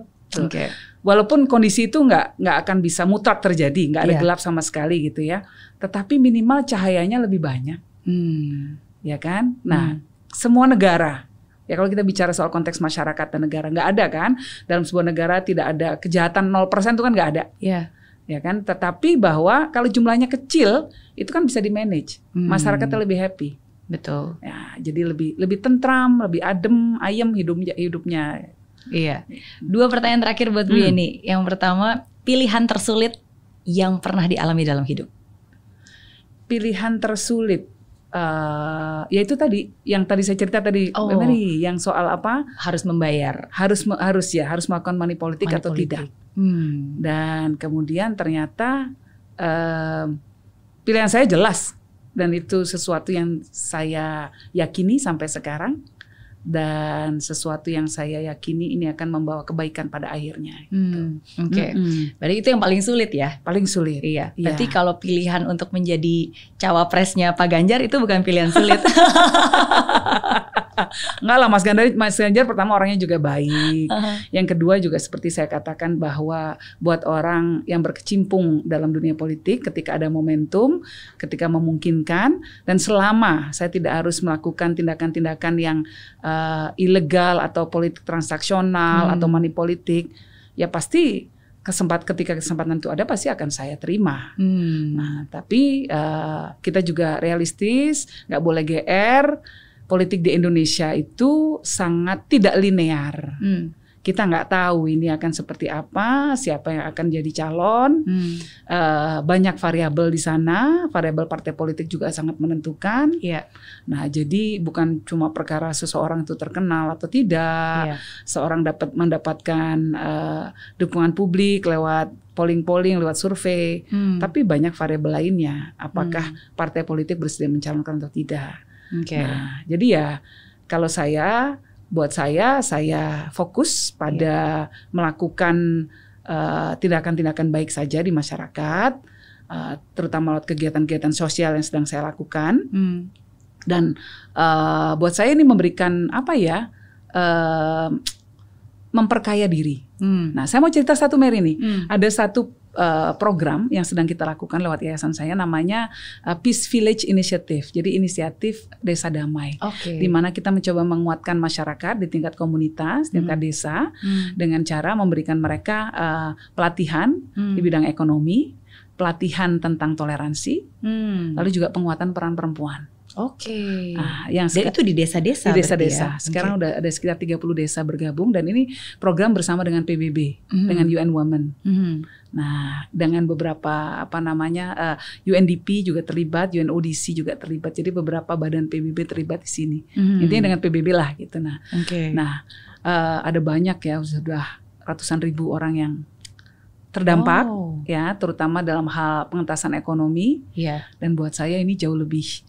Speaker 2: Oke. Okay. Walaupun kondisi itu nggak nggak akan bisa mutlak terjadi, nggak ada yeah. gelap sama sekali gitu ya. Tetapi minimal cahayanya lebih banyak,
Speaker 3: hmm.
Speaker 2: ya kan? Nah, hmm. semua negara Ya kalau kita bicara soal konteks masyarakat dan negara nggak ada kan dalam sebuah negara tidak ada kejahatan 0% itu kan nggak ada. Iya. ya kan tetapi bahwa kalau jumlahnya kecil itu kan bisa di manage hmm. masyarakatnya lebih happy betul ya jadi lebih lebih tentram lebih adem ayem hidupnya hidupnya iya
Speaker 1: hmm. dua pertanyaan terakhir buat Bu hmm. Yeni yang pertama pilihan tersulit yang pernah dialami dalam hidup
Speaker 2: pilihan tersulit uh, ya itu tadi yang tadi saya cerita tadi oh. Mary yang soal apa harus membayar harus harus ya harus melakukan money politik atau politik. tidak
Speaker 3: hmm.
Speaker 2: dan kemudian ternyata uh, pilihan saya jelas dan itu sesuatu yang saya yakini sampai sekarang dan sesuatu yang saya yakini ini akan
Speaker 1: membawa kebaikan pada akhirnya.
Speaker 3: Gitu. Hmm, Oke, okay. hmm.
Speaker 1: berarti itu yang paling sulit ya? Paling sulit. Iya. Ya. kalau pilihan untuk menjadi cawapresnya Pak Ganjar itu bukan pilihan sulit.
Speaker 2: Enggak lah Mas Ganjar, Mas Ganjar pertama orangnya juga baik. Yang kedua juga seperti saya katakan bahwa buat orang yang berkecimpung dalam dunia politik ketika ada momentum, ketika memungkinkan dan selama saya tidak harus melakukan tindakan-tindakan yang uh, ilegal atau politik transaksional hmm. atau money politik, ya pasti kesempat ketika kesempatan itu ada pasti akan saya terima. Hmm. Nah, tapi uh, kita juga realistis, nggak boleh GR politik di Indonesia itu sangat tidak linear. Hmm. Kita nggak tahu ini akan seperti apa, siapa yang akan jadi calon. Hmm. Uh, banyak variabel di sana, variabel partai politik juga sangat menentukan. Yeah. Nah, jadi bukan cuma perkara seseorang itu terkenal atau tidak, yeah. seorang dapat mendapatkan uh, dukungan publik lewat polling-polling lewat survei, hmm. tapi banyak variabel lainnya. Apakah hmm. partai politik bersedia mencalonkan atau tidak? Okay. Nah, jadi ya kalau saya buat saya saya fokus pada yeah. melakukan eh, tindakan-tindakan uh, baik saja di masyarakat, uh, terutama lewat kegiatan-kegiatan sosial yang sedang saya lakukan. Mm. Dan uh, buat saya ini memberikan apa ya? Uh, memperkaya diri. Hmm. Nah, saya mau cerita satu Mary nih. Hmm. Ada satu Eh, program yang sedang kita lakukan lewat yayasan saya namanya eh, Peace Village Initiative. Jadi inisiatif desa damai. Okay. Di mana kita mencoba menguatkan masyarakat di tingkat komunitas, di tingkat hmm. desa hmm. dengan cara memberikan mereka uh, pelatihan hmm. di bidang ekonomi, pelatihan tentang toleransi,
Speaker 3: hmm. lalu
Speaker 2: juga penguatan peran perempuan.
Speaker 3: Oke. Okay. Nah, yang Dan itu di
Speaker 2: desa-desa. Di desa-desa. Ya? Sekarang okay. udah ada sekitar 30 desa bergabung dan ini program bersama dengan PBB, mm -hmm. dengan UN Women. Mm -hmm. Nah, dengan beberapa apa namanya uh, eh, UNDP juga terlibat, UNODC juga terlibat. Jadi beberapa badan PBB terlibat di sini. Mm -hmm. Intinya dengan PBB lah gitu nah. Okay. Nah, uh, ada banyak ya sudah ratusan ribu orang yang terdampak oh. ya, terutama dalam hal pengentasan ekonomi. Yeah. Dan buat saya ini jauh lebih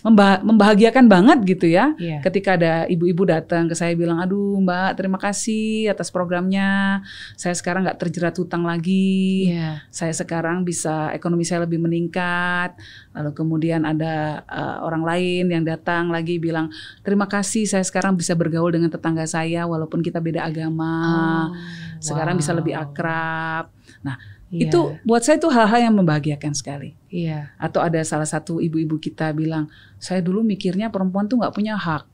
Speaker 2: membah membahagiakan banget gitu ya. Yeah. Ketika ada ibu-ibu datang ke saya bilang, aduh Mbak terima kasih atas programnya. Saya sekarang nggak terjerat hutang lagi. Yeah. Saya sekarang bisa ekonomi saya lebih meningkat. Lalu kemudian ada uh, orang lain yang datang lagi bilang, terima kasih saya sekarang bisa bergaul dengan tetangga saya walaupun kita beda agama. Oh, sekarang wow. bisa lebih akrab. Nah Yeah. Itu buat saya itu hal-hal yang membahagiakan sekali. Iya. Yeah. Atau ada salah satu ibu-ibu kita bilang, saya dulu mikirnya perempuan tuh nggak punya hak,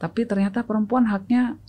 Speaker 2: tapi ternyata perempuan haknya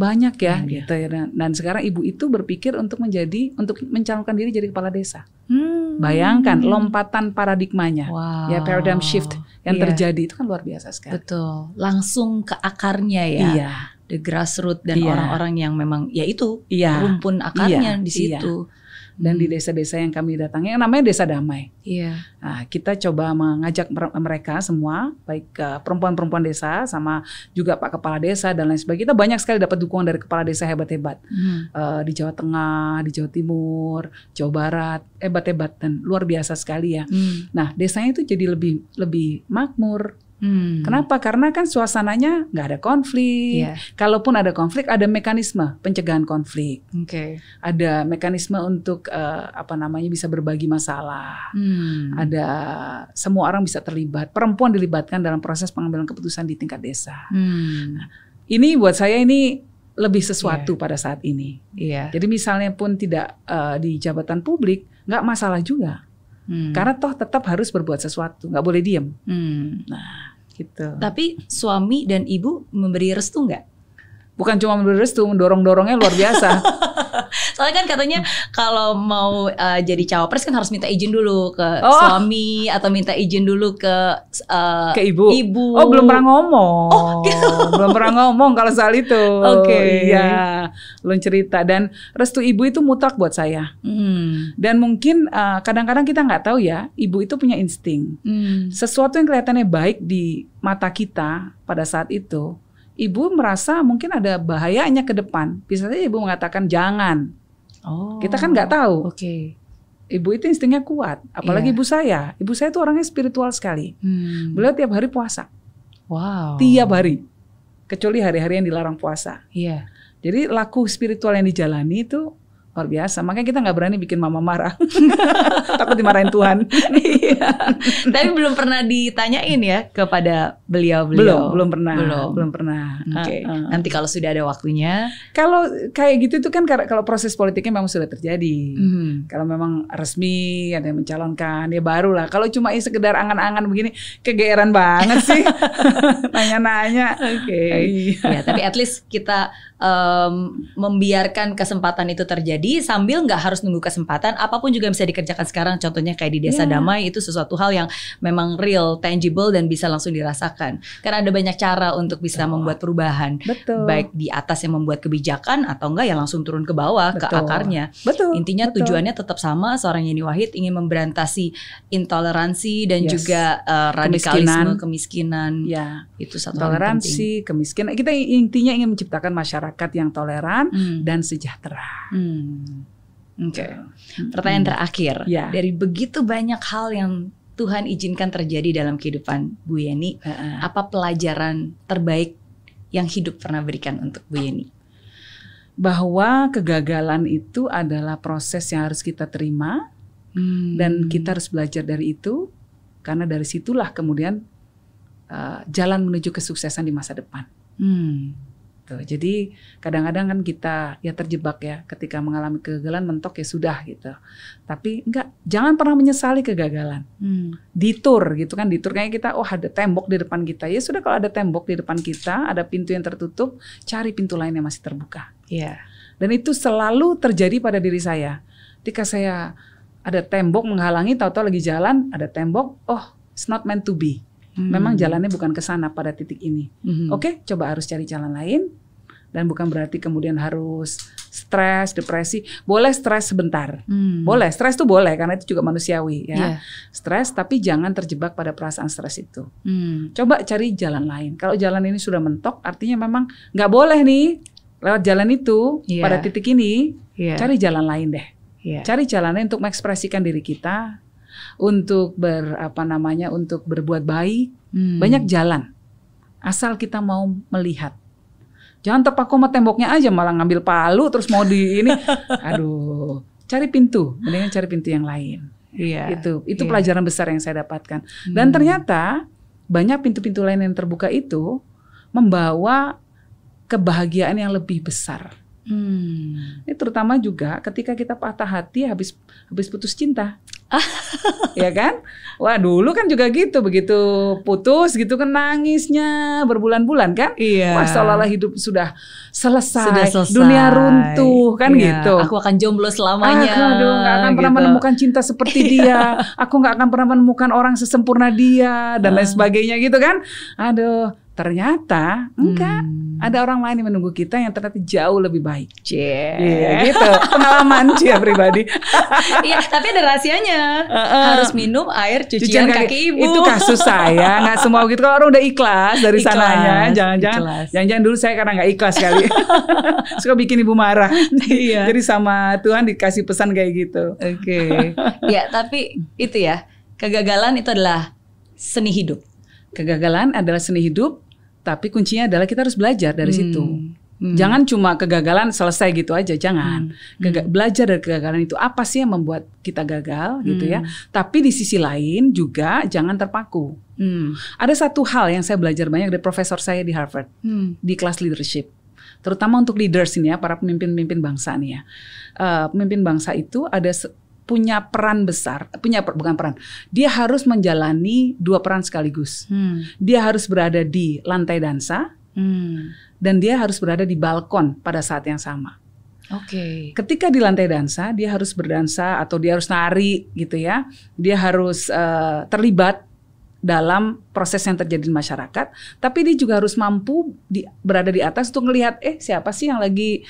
Speaker 2: banyak ya yeah. gitu ya. dan, sekarang ibu itu berpikir untuk menjadi untuk mencalonkan diri jadi kepala desa hmm. bayangkan hmm. lompatan paradigmanya wow. ya paradigm shift yang yeah. terjadi itu kan luar biasa
Speaker 1: sekali betul langsung ke akarnya ya iya. the grassroots dan iya. orang-orang yeah. yang memang ya itu yeah. rumpun akarnya yeah. di situ Yeah dan di hmm. desa-desa yang kami datangi yang
Speaker 2: namanya desa damai. Iya. Nah, kita coba mengajak mereka semua baik eh, perempuan-perempuan desa sama juga Pak Kepala Desa dan lain sebagainya. Kita banyak sekali dapat dukungan dari kepala desa hebat-hebat hmm. uh, di Jawa Tengah, di Jawa Timur, Jawa Barat, hebat-hebat dan luar biasa sekali ya. Hmm. Nah, desanya itu jadi lebih lebih makmur,
Speaker 3: Hmm. Kenapa?
Speaker 2: Karena kan suasananya nggak ada konflik. Yeah. Kalaupun ada konflik, ada mekanisme pencegahan konflik. Okay. Ada mekanisme untuk uh, apa namanya bisa berbagi masalah. Hmm. Ada semua orang bisa terlibat. Perempuan dilibatkan dalam proses pengambilan keputusan di tingkat desa. Hmm. Nah, ini buat saya ini lebih sesuatu yeah. pada saat ini. Yeah. Jadi misalnya pun tidak uh, di jabatan publik, nggak masalah juga. Hmm. Karena toh tetap harus berbuat sesuatu, nggak boleh diem. Hmm. Nah, Gitu.
Speaker 1: Tapi suami dan ibu memberi restu nggak? Bukan cuma memberi restu, mendorong-dorongnya luar biasa. Soalnya kan katanya kalau mau uh, jadi cawapres kan harus minta izin dulu ke oh. suami atau minta izin dulu ke uh, ke ibu. Ibu. Oh, belum pernah
Speaker 2: ngomong. Oh,
Speaker 1: gitu. belum
Speaker 2: pernah ngomong kalau soal itu. Oke. Okay. Iya. Belum cerita dan restu ibu itu mutlak buat saya.
Speaker 3: Hmm.
Speaker 2: Dan mungkin kadang eh, kadang-kadang kita nggak tahu ya, ibu itu punya insting. Hmm. Sesuatu yang kelihatannya baik di mata kita pada saat itu, ibu merasa mungkin ada bahayanya ke depan. Bisa saja ibu mengatakan jangan. Oh. Kita kan nggak tahu. Oke. Okay. Ibu itu instingnya kuat, apalagi yeah. ibu saya. Ibu saya itu orangnya spiritual sekali. Hmm. Beliau tiap hari puasa. Wow. Tiap hari. Kecuali hari-hari yang dilarang puasa. Iya. Yeah. Jadi laku spiritual yang dijalani itu luar biasa. Makanya kita nggak berani bikin mama marah. Takut
Speaker 1: dimarahin Tuhan. iya. Tapi belum pernah ditanyain ya kepada beliau-beliau. Belum, belum pernah. Belum, belum pernah. Oke. Okay. Uh, ah. Nanti kalau sudah ada waktunya. Kalau
Speaker 2: kayak gitu itu kan kalau proses politiknya memang sudah terjadi. Mm. Kalau memang resmi ada yang mencalonkan, ya barulah. Kalau cuma sekedar angan-angan begini, kegeeran banget sih.
Speaker 1: Nanya-nanya. Oke. Okay. Ya, iya, tapi at least kita um, membiarkan kesempatan itu terjadi terjadi sambil nggak harus nunggu kesempatan apapun juga bisa dikerjakan sekarang contohnya kayak di desa yeah. damai itu sesuatu hal yang memang real tangible dan bisa langsung dirasakan karena ada banyak cara untuk bisa Betul. membuat perubahan betul. baik di atas yang membuat kebijakan atau enggak yang langsung turun ke bawah betul. ke akarnya betul intinya betul. tujuannya tetap sama seorang Yeni Wahid ingin memberantasi intoleransi dan yes. juga uh, radikalisme kemiskinan, kemiskinan. ya itu satu toleransi kemiskinan kita intinya ingin menciptakan masyarakat yang toleran hmm. dan sejahtera hmm. Oke. Okay. Ya. Hmm. Pertanyaan terakhir. Yeah. Dari begitu banyak hal yang Tuhan izinkan terjadi dalam kehidupan Bu Yeni, uh -uh. apa pelajaran terbaik yang hidup pernah berikan untuk Bu Yeni?
Speaker 2: Bahwa kegagalan itu adalah proses yang harus kita terima hmm. dan kita harus belajar dari itu karena dari situlah kemudian uh, jalan menuju kesuksesan di masa depan. Hmm gitu. Jadi kadang-kadang kan kita ya terjebak ya ketika mengalami kegagalan mentok ya sudah gitu. Tapi enggak jangan pernah menyesali kegagalan. Hmm. Ditur gitu kan ditur kayak kita oh ada tembok di depan kita. Ya sudah kalau ada tembok di depan kita, ada pintu yang tertutup, cari pintu lain yang masih terbuka. Iya. Yeah. Dan itu selalu terjadi pada diri saya. Ketika saya ada tembok menghalangi, tahu-tahu lagi jalan, ada tembok, oh, it's not meant to be Hmm. Memang jalannya bukan ke sana pada titik ini. Hmm. Oke, okay, coba harus cari jalan lain dan bukan berarti kemudian harus stres, depresi. Boleh stres sebentar. Hmm. Boleh, stres tuh boleh karena itu juga manusiawi ya. Yeah. Stres tapi jangan terjebak pada perasaan stres itu. Hmm. Coba cari jalan lain. Kalau jalan ini sudah mentok artinya memang nggak boleh nih lewat jalan itu yeah. pada titik ini. Yeah. Cari jalan lain deh. Yeah. Cari jalannya untuk mengekspresikan diri kita untuk ber apa namanya untuk berbuat baik hmm. banyak jalan asal kita mau melihat jangan terpaku sama temboknya aja malah ngambil palu terus mau di ini aduh cari pintu mendingan cari pintu yang lain iya itu itu yeah. pelajaran besar yang saya dapatkan dan hmm. ternyata banyak pintu-pintu lain yang terbuka itu membawa kebahagiaan yang lebih besar hmm. ini terutama juga ketika kita patah hati habis habis putus cinta. ya kan? Wah dulu kan juga gitu, begitu putus gitu kan nangisnya berbulan-bulan kan? Iya. Wah seolah-olah hidup sudah selesai, sudah selesai, dunia runtuh kan iya. gitu. Aku akan jomblo selamanya. Aku ah, aduh, gak akan gitu. pernah menemukan cinta seperti iya. dia. Aku nggak akan pernah menemukan orang sesempurna dia dan lain ah. sebagainya gitu kan? Aduh, ternyata enggak hmm. ada orang lain yang menunggu kita yang ternyata jauh lebih baik. Cie. Iya gitu.
Speaker 1: Pengalaman Cie ya, pribadi. iya, tapi ada rahasianya. Uh, uh. Harus minum air cucian, cucian kaki, kaki ibu. Itu kasus saya, nggak
Speaker 2: semua gitu. Kalau orang udah ikhlas dari ikhlas, sananya, jangan-jangan jangan-jangan dulu saya karena nggak ikhlas kali. Suka bikin ibu marah. iya. Jadi sama Tuhan dikasih pesan kayak gitu. Oke. Okay.
Speaker 1: ya, tapi itu ya. Kegagalan itu adalah seni hidup. Kegagalan adalah seni
Speaker 2: hidup tapi kuncinya adalah kita harus belajar dari hmm. situ. Hmm. Jangan cuma kegagalan selesai gitu aja, jangan. Hmm. hmm. Belajar dari kegagalan itu apa sih yang membuat kita gagal hmm. gitu ya. Hmm. Tapi di sisi lain juga jangan terpaku. Hmm. Ada satu hal yang saya belajar banyak dari profesor saya di Harvard hmm. di kelas leadership. Terutama untuk leaders ini ya, para pemimpin-pemimpin bangsa nih ya. Uh, pemimpin bangsa itu ada punya peran besar, punya bukan peran. Dia harus menjalani dua peran sekaligus. Hmm. Dia harus berada di lantai dansa hmm. dan dia harus berada di balkon pada saat yang sama. Oke. Okay. Ketika di lantai dansa, dia harus berdansa atau dia harus nari gitu ya. Dia harus uh, terlibat dalam proses yang terjadi di masyarakat, tapi dia juga harus mampu di, berada di atas untuk melihat eh siapa sih yang lagi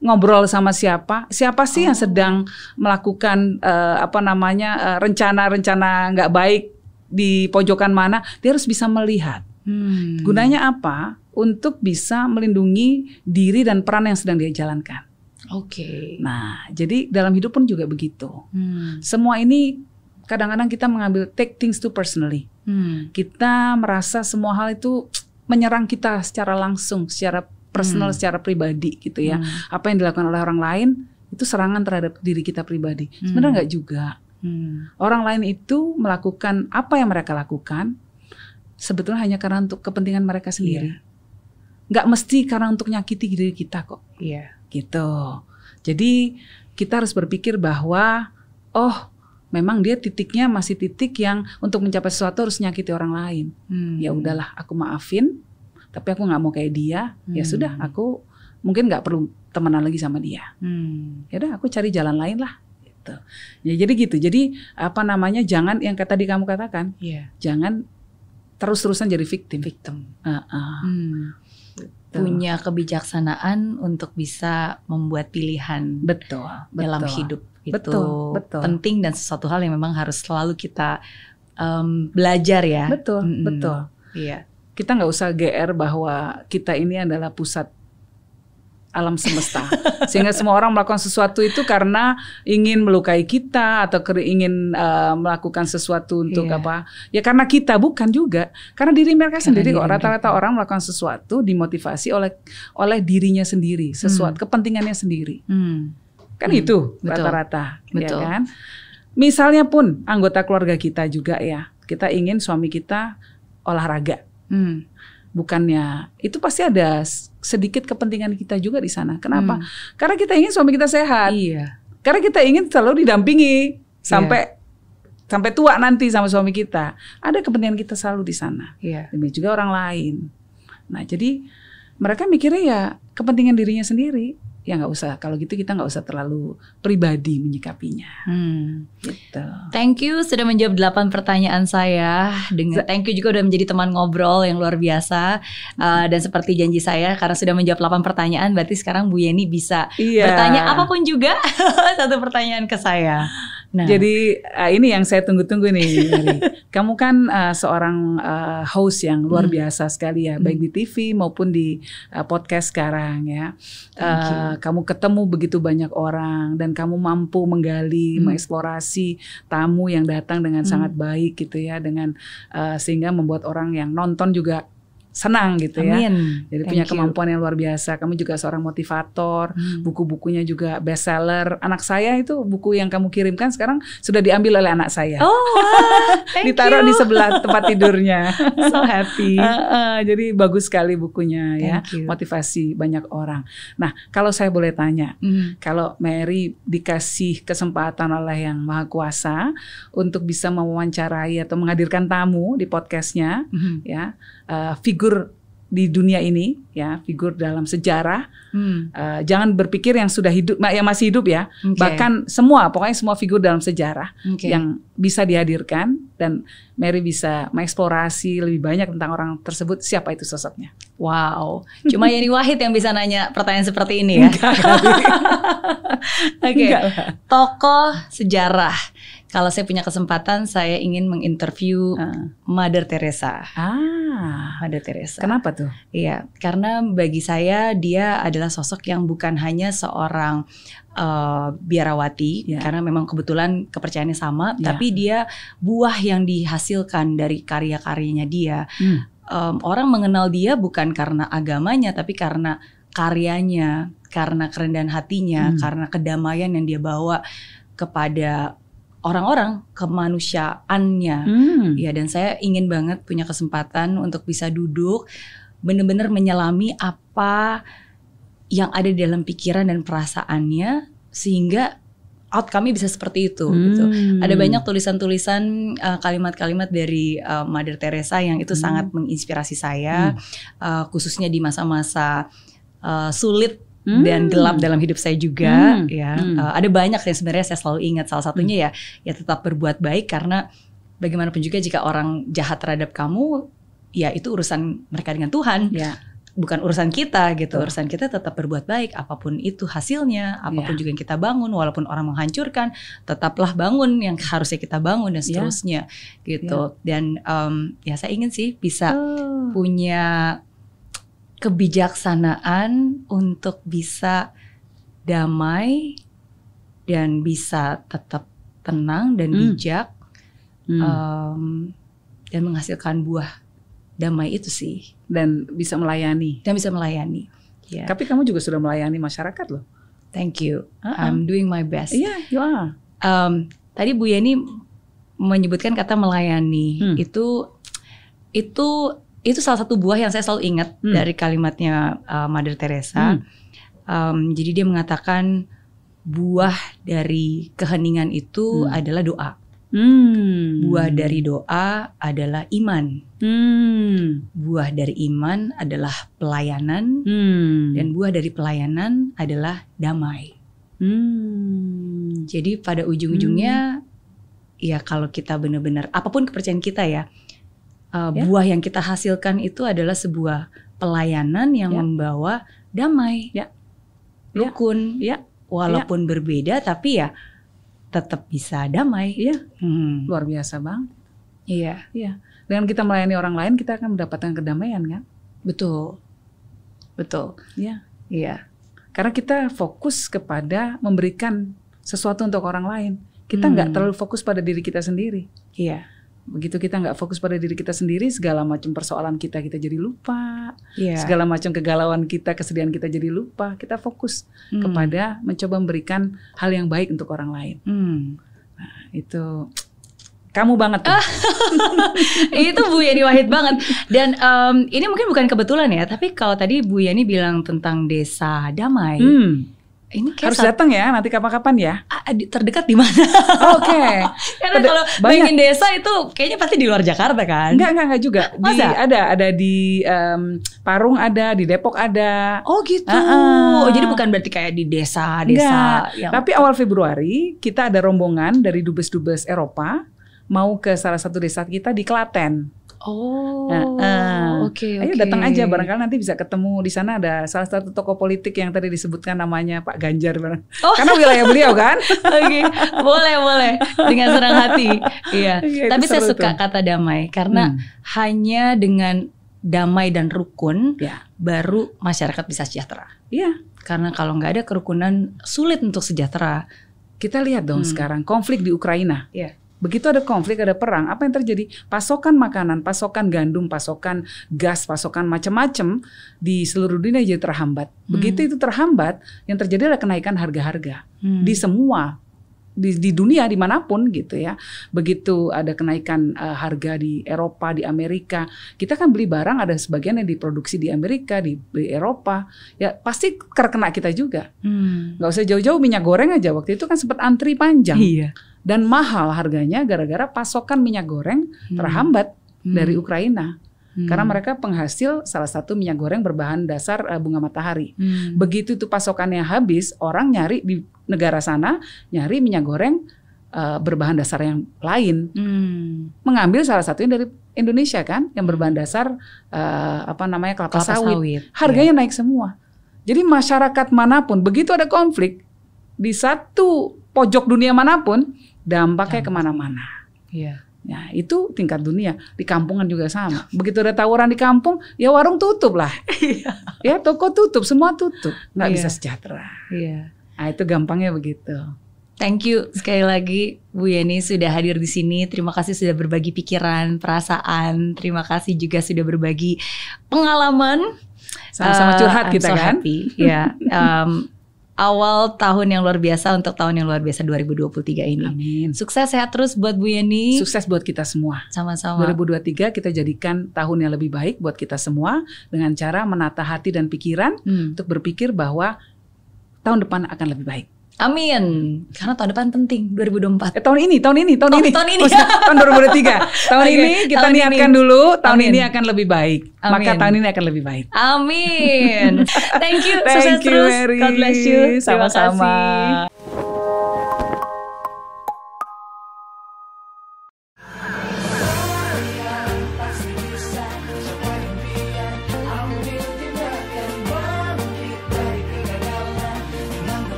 Speaker 2: ngobrol sama siapa, siapa sih oh. yang sedang melakukan uh, apa namanya eh, rencana-rencana nggak baik di pojokan mana, dia harus bisa melihat. Hmm. Gunanya apa? Untuk bisa melindungi diri dan peran yang sedang dia jalankan. Oke. Okay. Nah, jadi dalam hidup pun juga begitu. Hmm. Semua ini kadang-kadang kita mengambil take things too personally. Hmm. Kita merasa semua hal itu menyerang kita secara langsung, secara personal hmm. secara pribadi gitu ya. Hmm. Apa yang dilakukan oleh orang lain itu serangan terhadap diri kita pribadi. Hmm. Sebenarnya nggak juga. Hmm. Orang lain itu melakukan apa yang mereka lakukan sebetulnya hanya karena untuk kepentingan mereka sendiri. Yeah. mesti karena untuk nyakiti diri kita kok. Iya. Yeah. Gitu. Jadi kita harus berpikir bahwa oh memang dia titiknya masih titik yang untuk mencapai sesuatu harus nyakiti orang lain. Hmm. Ya udahlah, aku maafin tapi aku nggak mau kayak dia ya hmm. ya sudah aku mungkin nggak perlu temenan lagi sama dia
Speaker 3: hmm.
Speaker 2: ya udah aku cari jalan lain lah gitu ya jadi gitu jadi apa namanya jangan yang kata di kamu katakan yeah. jangan terus-terusan jadi victim victim uh -uh.
Speaker 1: Hmm. Gitu. punya kebijaksanaan untuk bisa membuat pilihan betul dalam betul. hidup itu betul, betul. penting dan sesuatu hal yang memang harus selalu kita um, belajar ya betul mm -hmm. betul iya kita nggak
Speaker 2: usah GR bahwa kita ini adalah pusat alam semesta sehingga semua orang melakukan sesuatu itu karena ingin melukai kita atau ingin uh, melakukan sesuatu untuk yeah. apa ya karena kita bukan juga karena diri mereka karena sendiri kok rata-rata orang melakukan sesuatu dimotivasi oleh oleh dirinya sendiri hmm. sesuatu hmm. kepentingannya sendiri hmm. kan hmm. itu rata-rata ya kan misalnya pun anggota keluarga kita juga ya kita ingin suami kita olahraga Hmm. Bukannya itu pasti ada sedikit kepentingan kita juga di sana. Kenapa? Hmm. Karena kita ingin suami kita sehat. Iya. Karena kita ingin selalu didampingi sampai yeah. sampai tua nanti sama suami kita. Ada kepentingan kita selalu di sana. Iya. Demi juga orang lain. Nah, jadi mereka mikirnya ya kepentingan dirinya sendiri ya nggak usah
Speaker 1: kalau gitu kita nggak usah terlalu
Speaker 2: pribadi menyikapinya. Hmm. Gitu.
Speaker 1: Thank you sudah menjawab delapan pertanyaan saya dengan thank you juga udah menjadi teman ngobrol yang luar biasa hmm. uh, dan seperti janji saya karena sudah menjawab delapan pertanyaan berarti sekarang Bu Yeni bisa yeah. bertanya apapun juga satu pertanyaan ke saya. Nah, Jadi uh, ini yang
Speaker 2: saya tunggu-tunggu nih. Kamu kan uh, seorang uh, host yang luar hmm. biasa sekali ya, hmm. baik di hmm. TV maupun di uh, podcast sekarang ya. Uh, kamu ketemu begitu banyak orang dan kamu mampu menggali, hmm. mengeksplorasi tamu yang datang dengan hmm. sangat baik gitu ya, dengan uh, sehingga membuat orang yang nonton juga senang gitu ya. Amin. ya. Jadi Thank punya kemampuan you. yang luar biasa. Kamu juga seorang motivator, hmm. buku-bukunya juga bestseller. Anak saya itu buku yang kamu kirimkan sekarang sudah diambil oleh anak saya. Oh, wow. ditaruh you. di sebelah tempat tidurnya. so happy. uh, uh, jadi bagus sekali bukunya ya. Thank ya, you. motivasi banyak orang. Nah, kalau saya boleh tanya, hmm. kalau Mary dikasih kesempatan oleh Yang Maha Kuasa untuk bisa mewawancarai atau menghadirkan tamu di podcastnya, hmm. ya uh, figur di dunia ini ya figur dalam sejarah hmm. uh, jangan berpikir yang sudah hidup yang masih hidup ya okay. bahkan semua pokoknya semua figur dalam sejarah okay. yang bisa dihadirkan dan Mary bisa mengeksplorasi lebih banyak tentang orang tersebut siapa itu sosoknya
Speaker 1: wow cuma Yeni Wahid yang bisa nanya pertanyaan seperti ini ya oke okay. tokoh sejarah kalau saya punya kesempatan, saya ingin menginterview uh. Mother Teresa. Ah, Mother Teresa. Kenapa tuh? Iya, karena bagi saya dia adalah sosok yang bukan hanya seorang uh, biarawati, yeah. karena memang kebetulan kepercayaannya sama, yeah. tapi dia buah yang dihasilkan dari karya-karyanya dia. Hmm. Um, orang mengenal dia bukan karena agamanya, tapi karena karyanya, karena kerendahan hatinya, hmm. karena kedamaian yang dia bawa kepada orang-orang kemanusiaannya. Hmm. Ya dan saya ingin banget punya kesempatan untuk bisa duduk benar-benar menyelami apa yang ada di dalam pikiran dan perasaannya sehingga out kami bisa seperti itu hmm. gitu. Ada banyak tulisan-tulisan uh, kalimat-kalimat dari uh, Mother Teresa yang itu hmm. sangat menginspirasi saya hmm. uh, khususnya di masa-masa uh, sulit Hmm. dan gelap dalam hidup saya juga hmm. ya hmm. Uh, ada banyak yang sebenarnya saya selalu ingat salah satunya hmm. ya ya tetap berbuat baik karena bagaimanapun juga jika orang jahat terhadap kamu ya itu urusan mereka dengan Tuhan ya. bukan urusan kita gitu Tuh. urusan kita tetap berbuat baik apapun itu hasilnya apapun ya. juga yang kita bangun walaupun orang menghancurkan tetaplah bangun yang harusnya kita bangun dan ya. seterusnya gitu. ya. gitu dan um, ya saya ingin sih bisa oh. punya kebijaksanaan untuk bisa damai dan bisa tetap tenang dan hmm. bijak hmm. Um, dan menghasilkan buah damai itu sih
Speaker 2: dan bisa melayani dan bisa melayani yeah. tapi kamu juga sudah melayani masyarakat loh
Speaker 1: thank you uh-uh. I'm doing my best yeah you are um, tadi Bu Yeni menyebutkan kata melayani hmm. itu itu itu salah satu buah yang saya selalu ingat hmm. dari kalimatnya uh, Mother Teresa. Hmm. Um, jadi dia mengatakan buah dari keheningan itu hmm. adalah doa. Hmm. Buah dari doa adalah iman. Hmm. Buah dari iman adalah pelayanan hmm. dan buah dari pelayanan adalah damai. Hmm. Jadi pada ujung-ujungnya hmm. ya kalau kita benar-benar apapun kepercayaan kita ya, yeah. Ya. buah yang kita hasilkan itu adalah sebuah pelayanan yang yeah. membawa damai, yeah. rukun, yeah. walaupun yeah. berbeda tapi ya tetap bisa damai. Iya, yeah. hmm.
Speaker 2: luar biasa bang. Iya, yeah. iya. Yeah. Dengan kita melayani orang lain kita akan mendapatkan kedamaian kan? Betul, betul. Ya. Iya, yeah. iya. Yeah. Karena kita fokus kepada memberikan sesuatu untuk orang lain. Kita nggak hmm. terlalu fokus pada diri kita sendiri. Iya. Yeah begitu kita nggak fokus pada diri kita sendiri segala macam persoalan kita kita jadi lupa yeah. segala macam kegalauan kita kesedihan kita jadi lupa kita fokus hmm. kepada mencoba memberikan hal yang baik untuk orang lain hmm. nah, itu
Speaker 1: kamu banget tuh. itu Bu Yani Wahid banget. Dan um, ini mungkin bukan kebetulan ya, tapi kalau tadi Bu Yani bilang tentang desa damai. Hmm ini harus datang ya nanti kapan-kapan ya terdekat di mana oh, oke okay. karena kalau bayangin desa itu kayaknya pasti di luar Jakarta kan enggak enggak enggak juga Masa? ada ada di um, Parung ada di Depok ada oh gitu uh -uh. Oh, jadi bukan berarti kayak di desa
Speaker 2: desa enggak. tapi awal Februari kita ada rombongan dari dubes-dubes Eropa mau ke salah satu desa kita di Klaten Oh, nah, oke. okay, ayo datang aja, barangkali nanti bisa ketemu di sana ada salah satu tokoh politik yang tadi disebutkan namanya Pak Ganjar,
Speaker 1: Oh. karena wilayah beliau kan. oke, okay. boleh boleh dengan serang hati. Iya. Okay, Tapi saya suka tuh. kata damai karena hmm. hanya dengan damai dan rukun ya. baru masyarakat bisa sejahtera. Iya. Karena kalau nggak ada kerukunan sulit untuk sejahtera. Kita lihat dong hmm. sekarang konflik di Ukraina. Iya Begitu ada
Speaker 2: konflik, ada perang, apa yang terjadi? Pasokan makanan, pasokan gandum, pasokan gas, pasokan macam-macam di seluruh dunia jadi terhambat. Hmm. Begitu hmm. itu terhambat, yang terjadi adalah kenaikan harga-harga hmm. di semua di, di dunia dimanapun gitu ya begitu ada kenaikan uh, harga di Eropa di Amerika kita kan beli barang ada sebagian yang diproduksi di Amerika di, di Eropa ya pasti terkena kita juga hmm. nggak hmm. usah jauh-jauh minyak goreng aja waktu itu kan sempat antri panjang iya dan mahal harganya gara-gara pasokan minyak goreng hmm. terhambat hmm. dari Ukraina. Hmm. Karena mereka penghasil salah satu minyak goreng berbahan dasar eh, bunga matahari. Hmm. Begitu itu pasokannya habis, orang nyari di negara sana nyari minyak goreng uh, berbahan dasar yang lain. Hmm. Mengambil salah satunya dari Indonesia kan, yang hmm. berbahan dasar uh, apa namanya kelapa, kelapa sawit. sawit. Iya. Harganya ya. naik semua. Jadi masyarakat manapun begitu ada konflik di satu pojok dunia manapun dampaknya Dampak. kemana-mana. Iya. Ya, itu tingkat dunia di kampungan juga sama. Begitu ada tawuran di kampung, ya warung
Speaker 1: tutup lah, iya. ya toko tutup, semua tutup, nggak iya. bisa sejahtera. Iya. Nah itu gampangnya begitu. Thank you sekali lagi Bu Yeni sudah hadir di sini. Terima kasih sudah berbagi pikiran, perasaan. Terima kasih juga sudah berbagi pengalaman. Sama-sama curhat uh, kita so kan. Happy. ya. Um, awal tahun yang luar biasa untuk tahun yang luar biasa 2023 ini. Amin. Sukses sehat terus buat Bu Yeni. Sukses buat kita semua. Sama-sama. 2023 kita jadikan tahun yang lebih baik buat kita semua
Speaker 2: dengan cara menata hati dan pikiran hmm. untuk berpikir bahwa tahun depan akan lebih baik.
Speaker 1: Amin. Karena tahun depan penting 2024. Eh, tahun ini, tahun ini, tahun oh, ini. Tahun ini. Oh, tahun 2023. Tahun okay. ini kita tahun niatkan ini. dulu, tahun Amin. ini akan
Speaker 2: lebih baik. Amin. Maka tahun ini akan lebih baik.
Speaker 1: Amin. Thank you. Thank Sukses you, terus. Mary. God bless you. Sama-sama.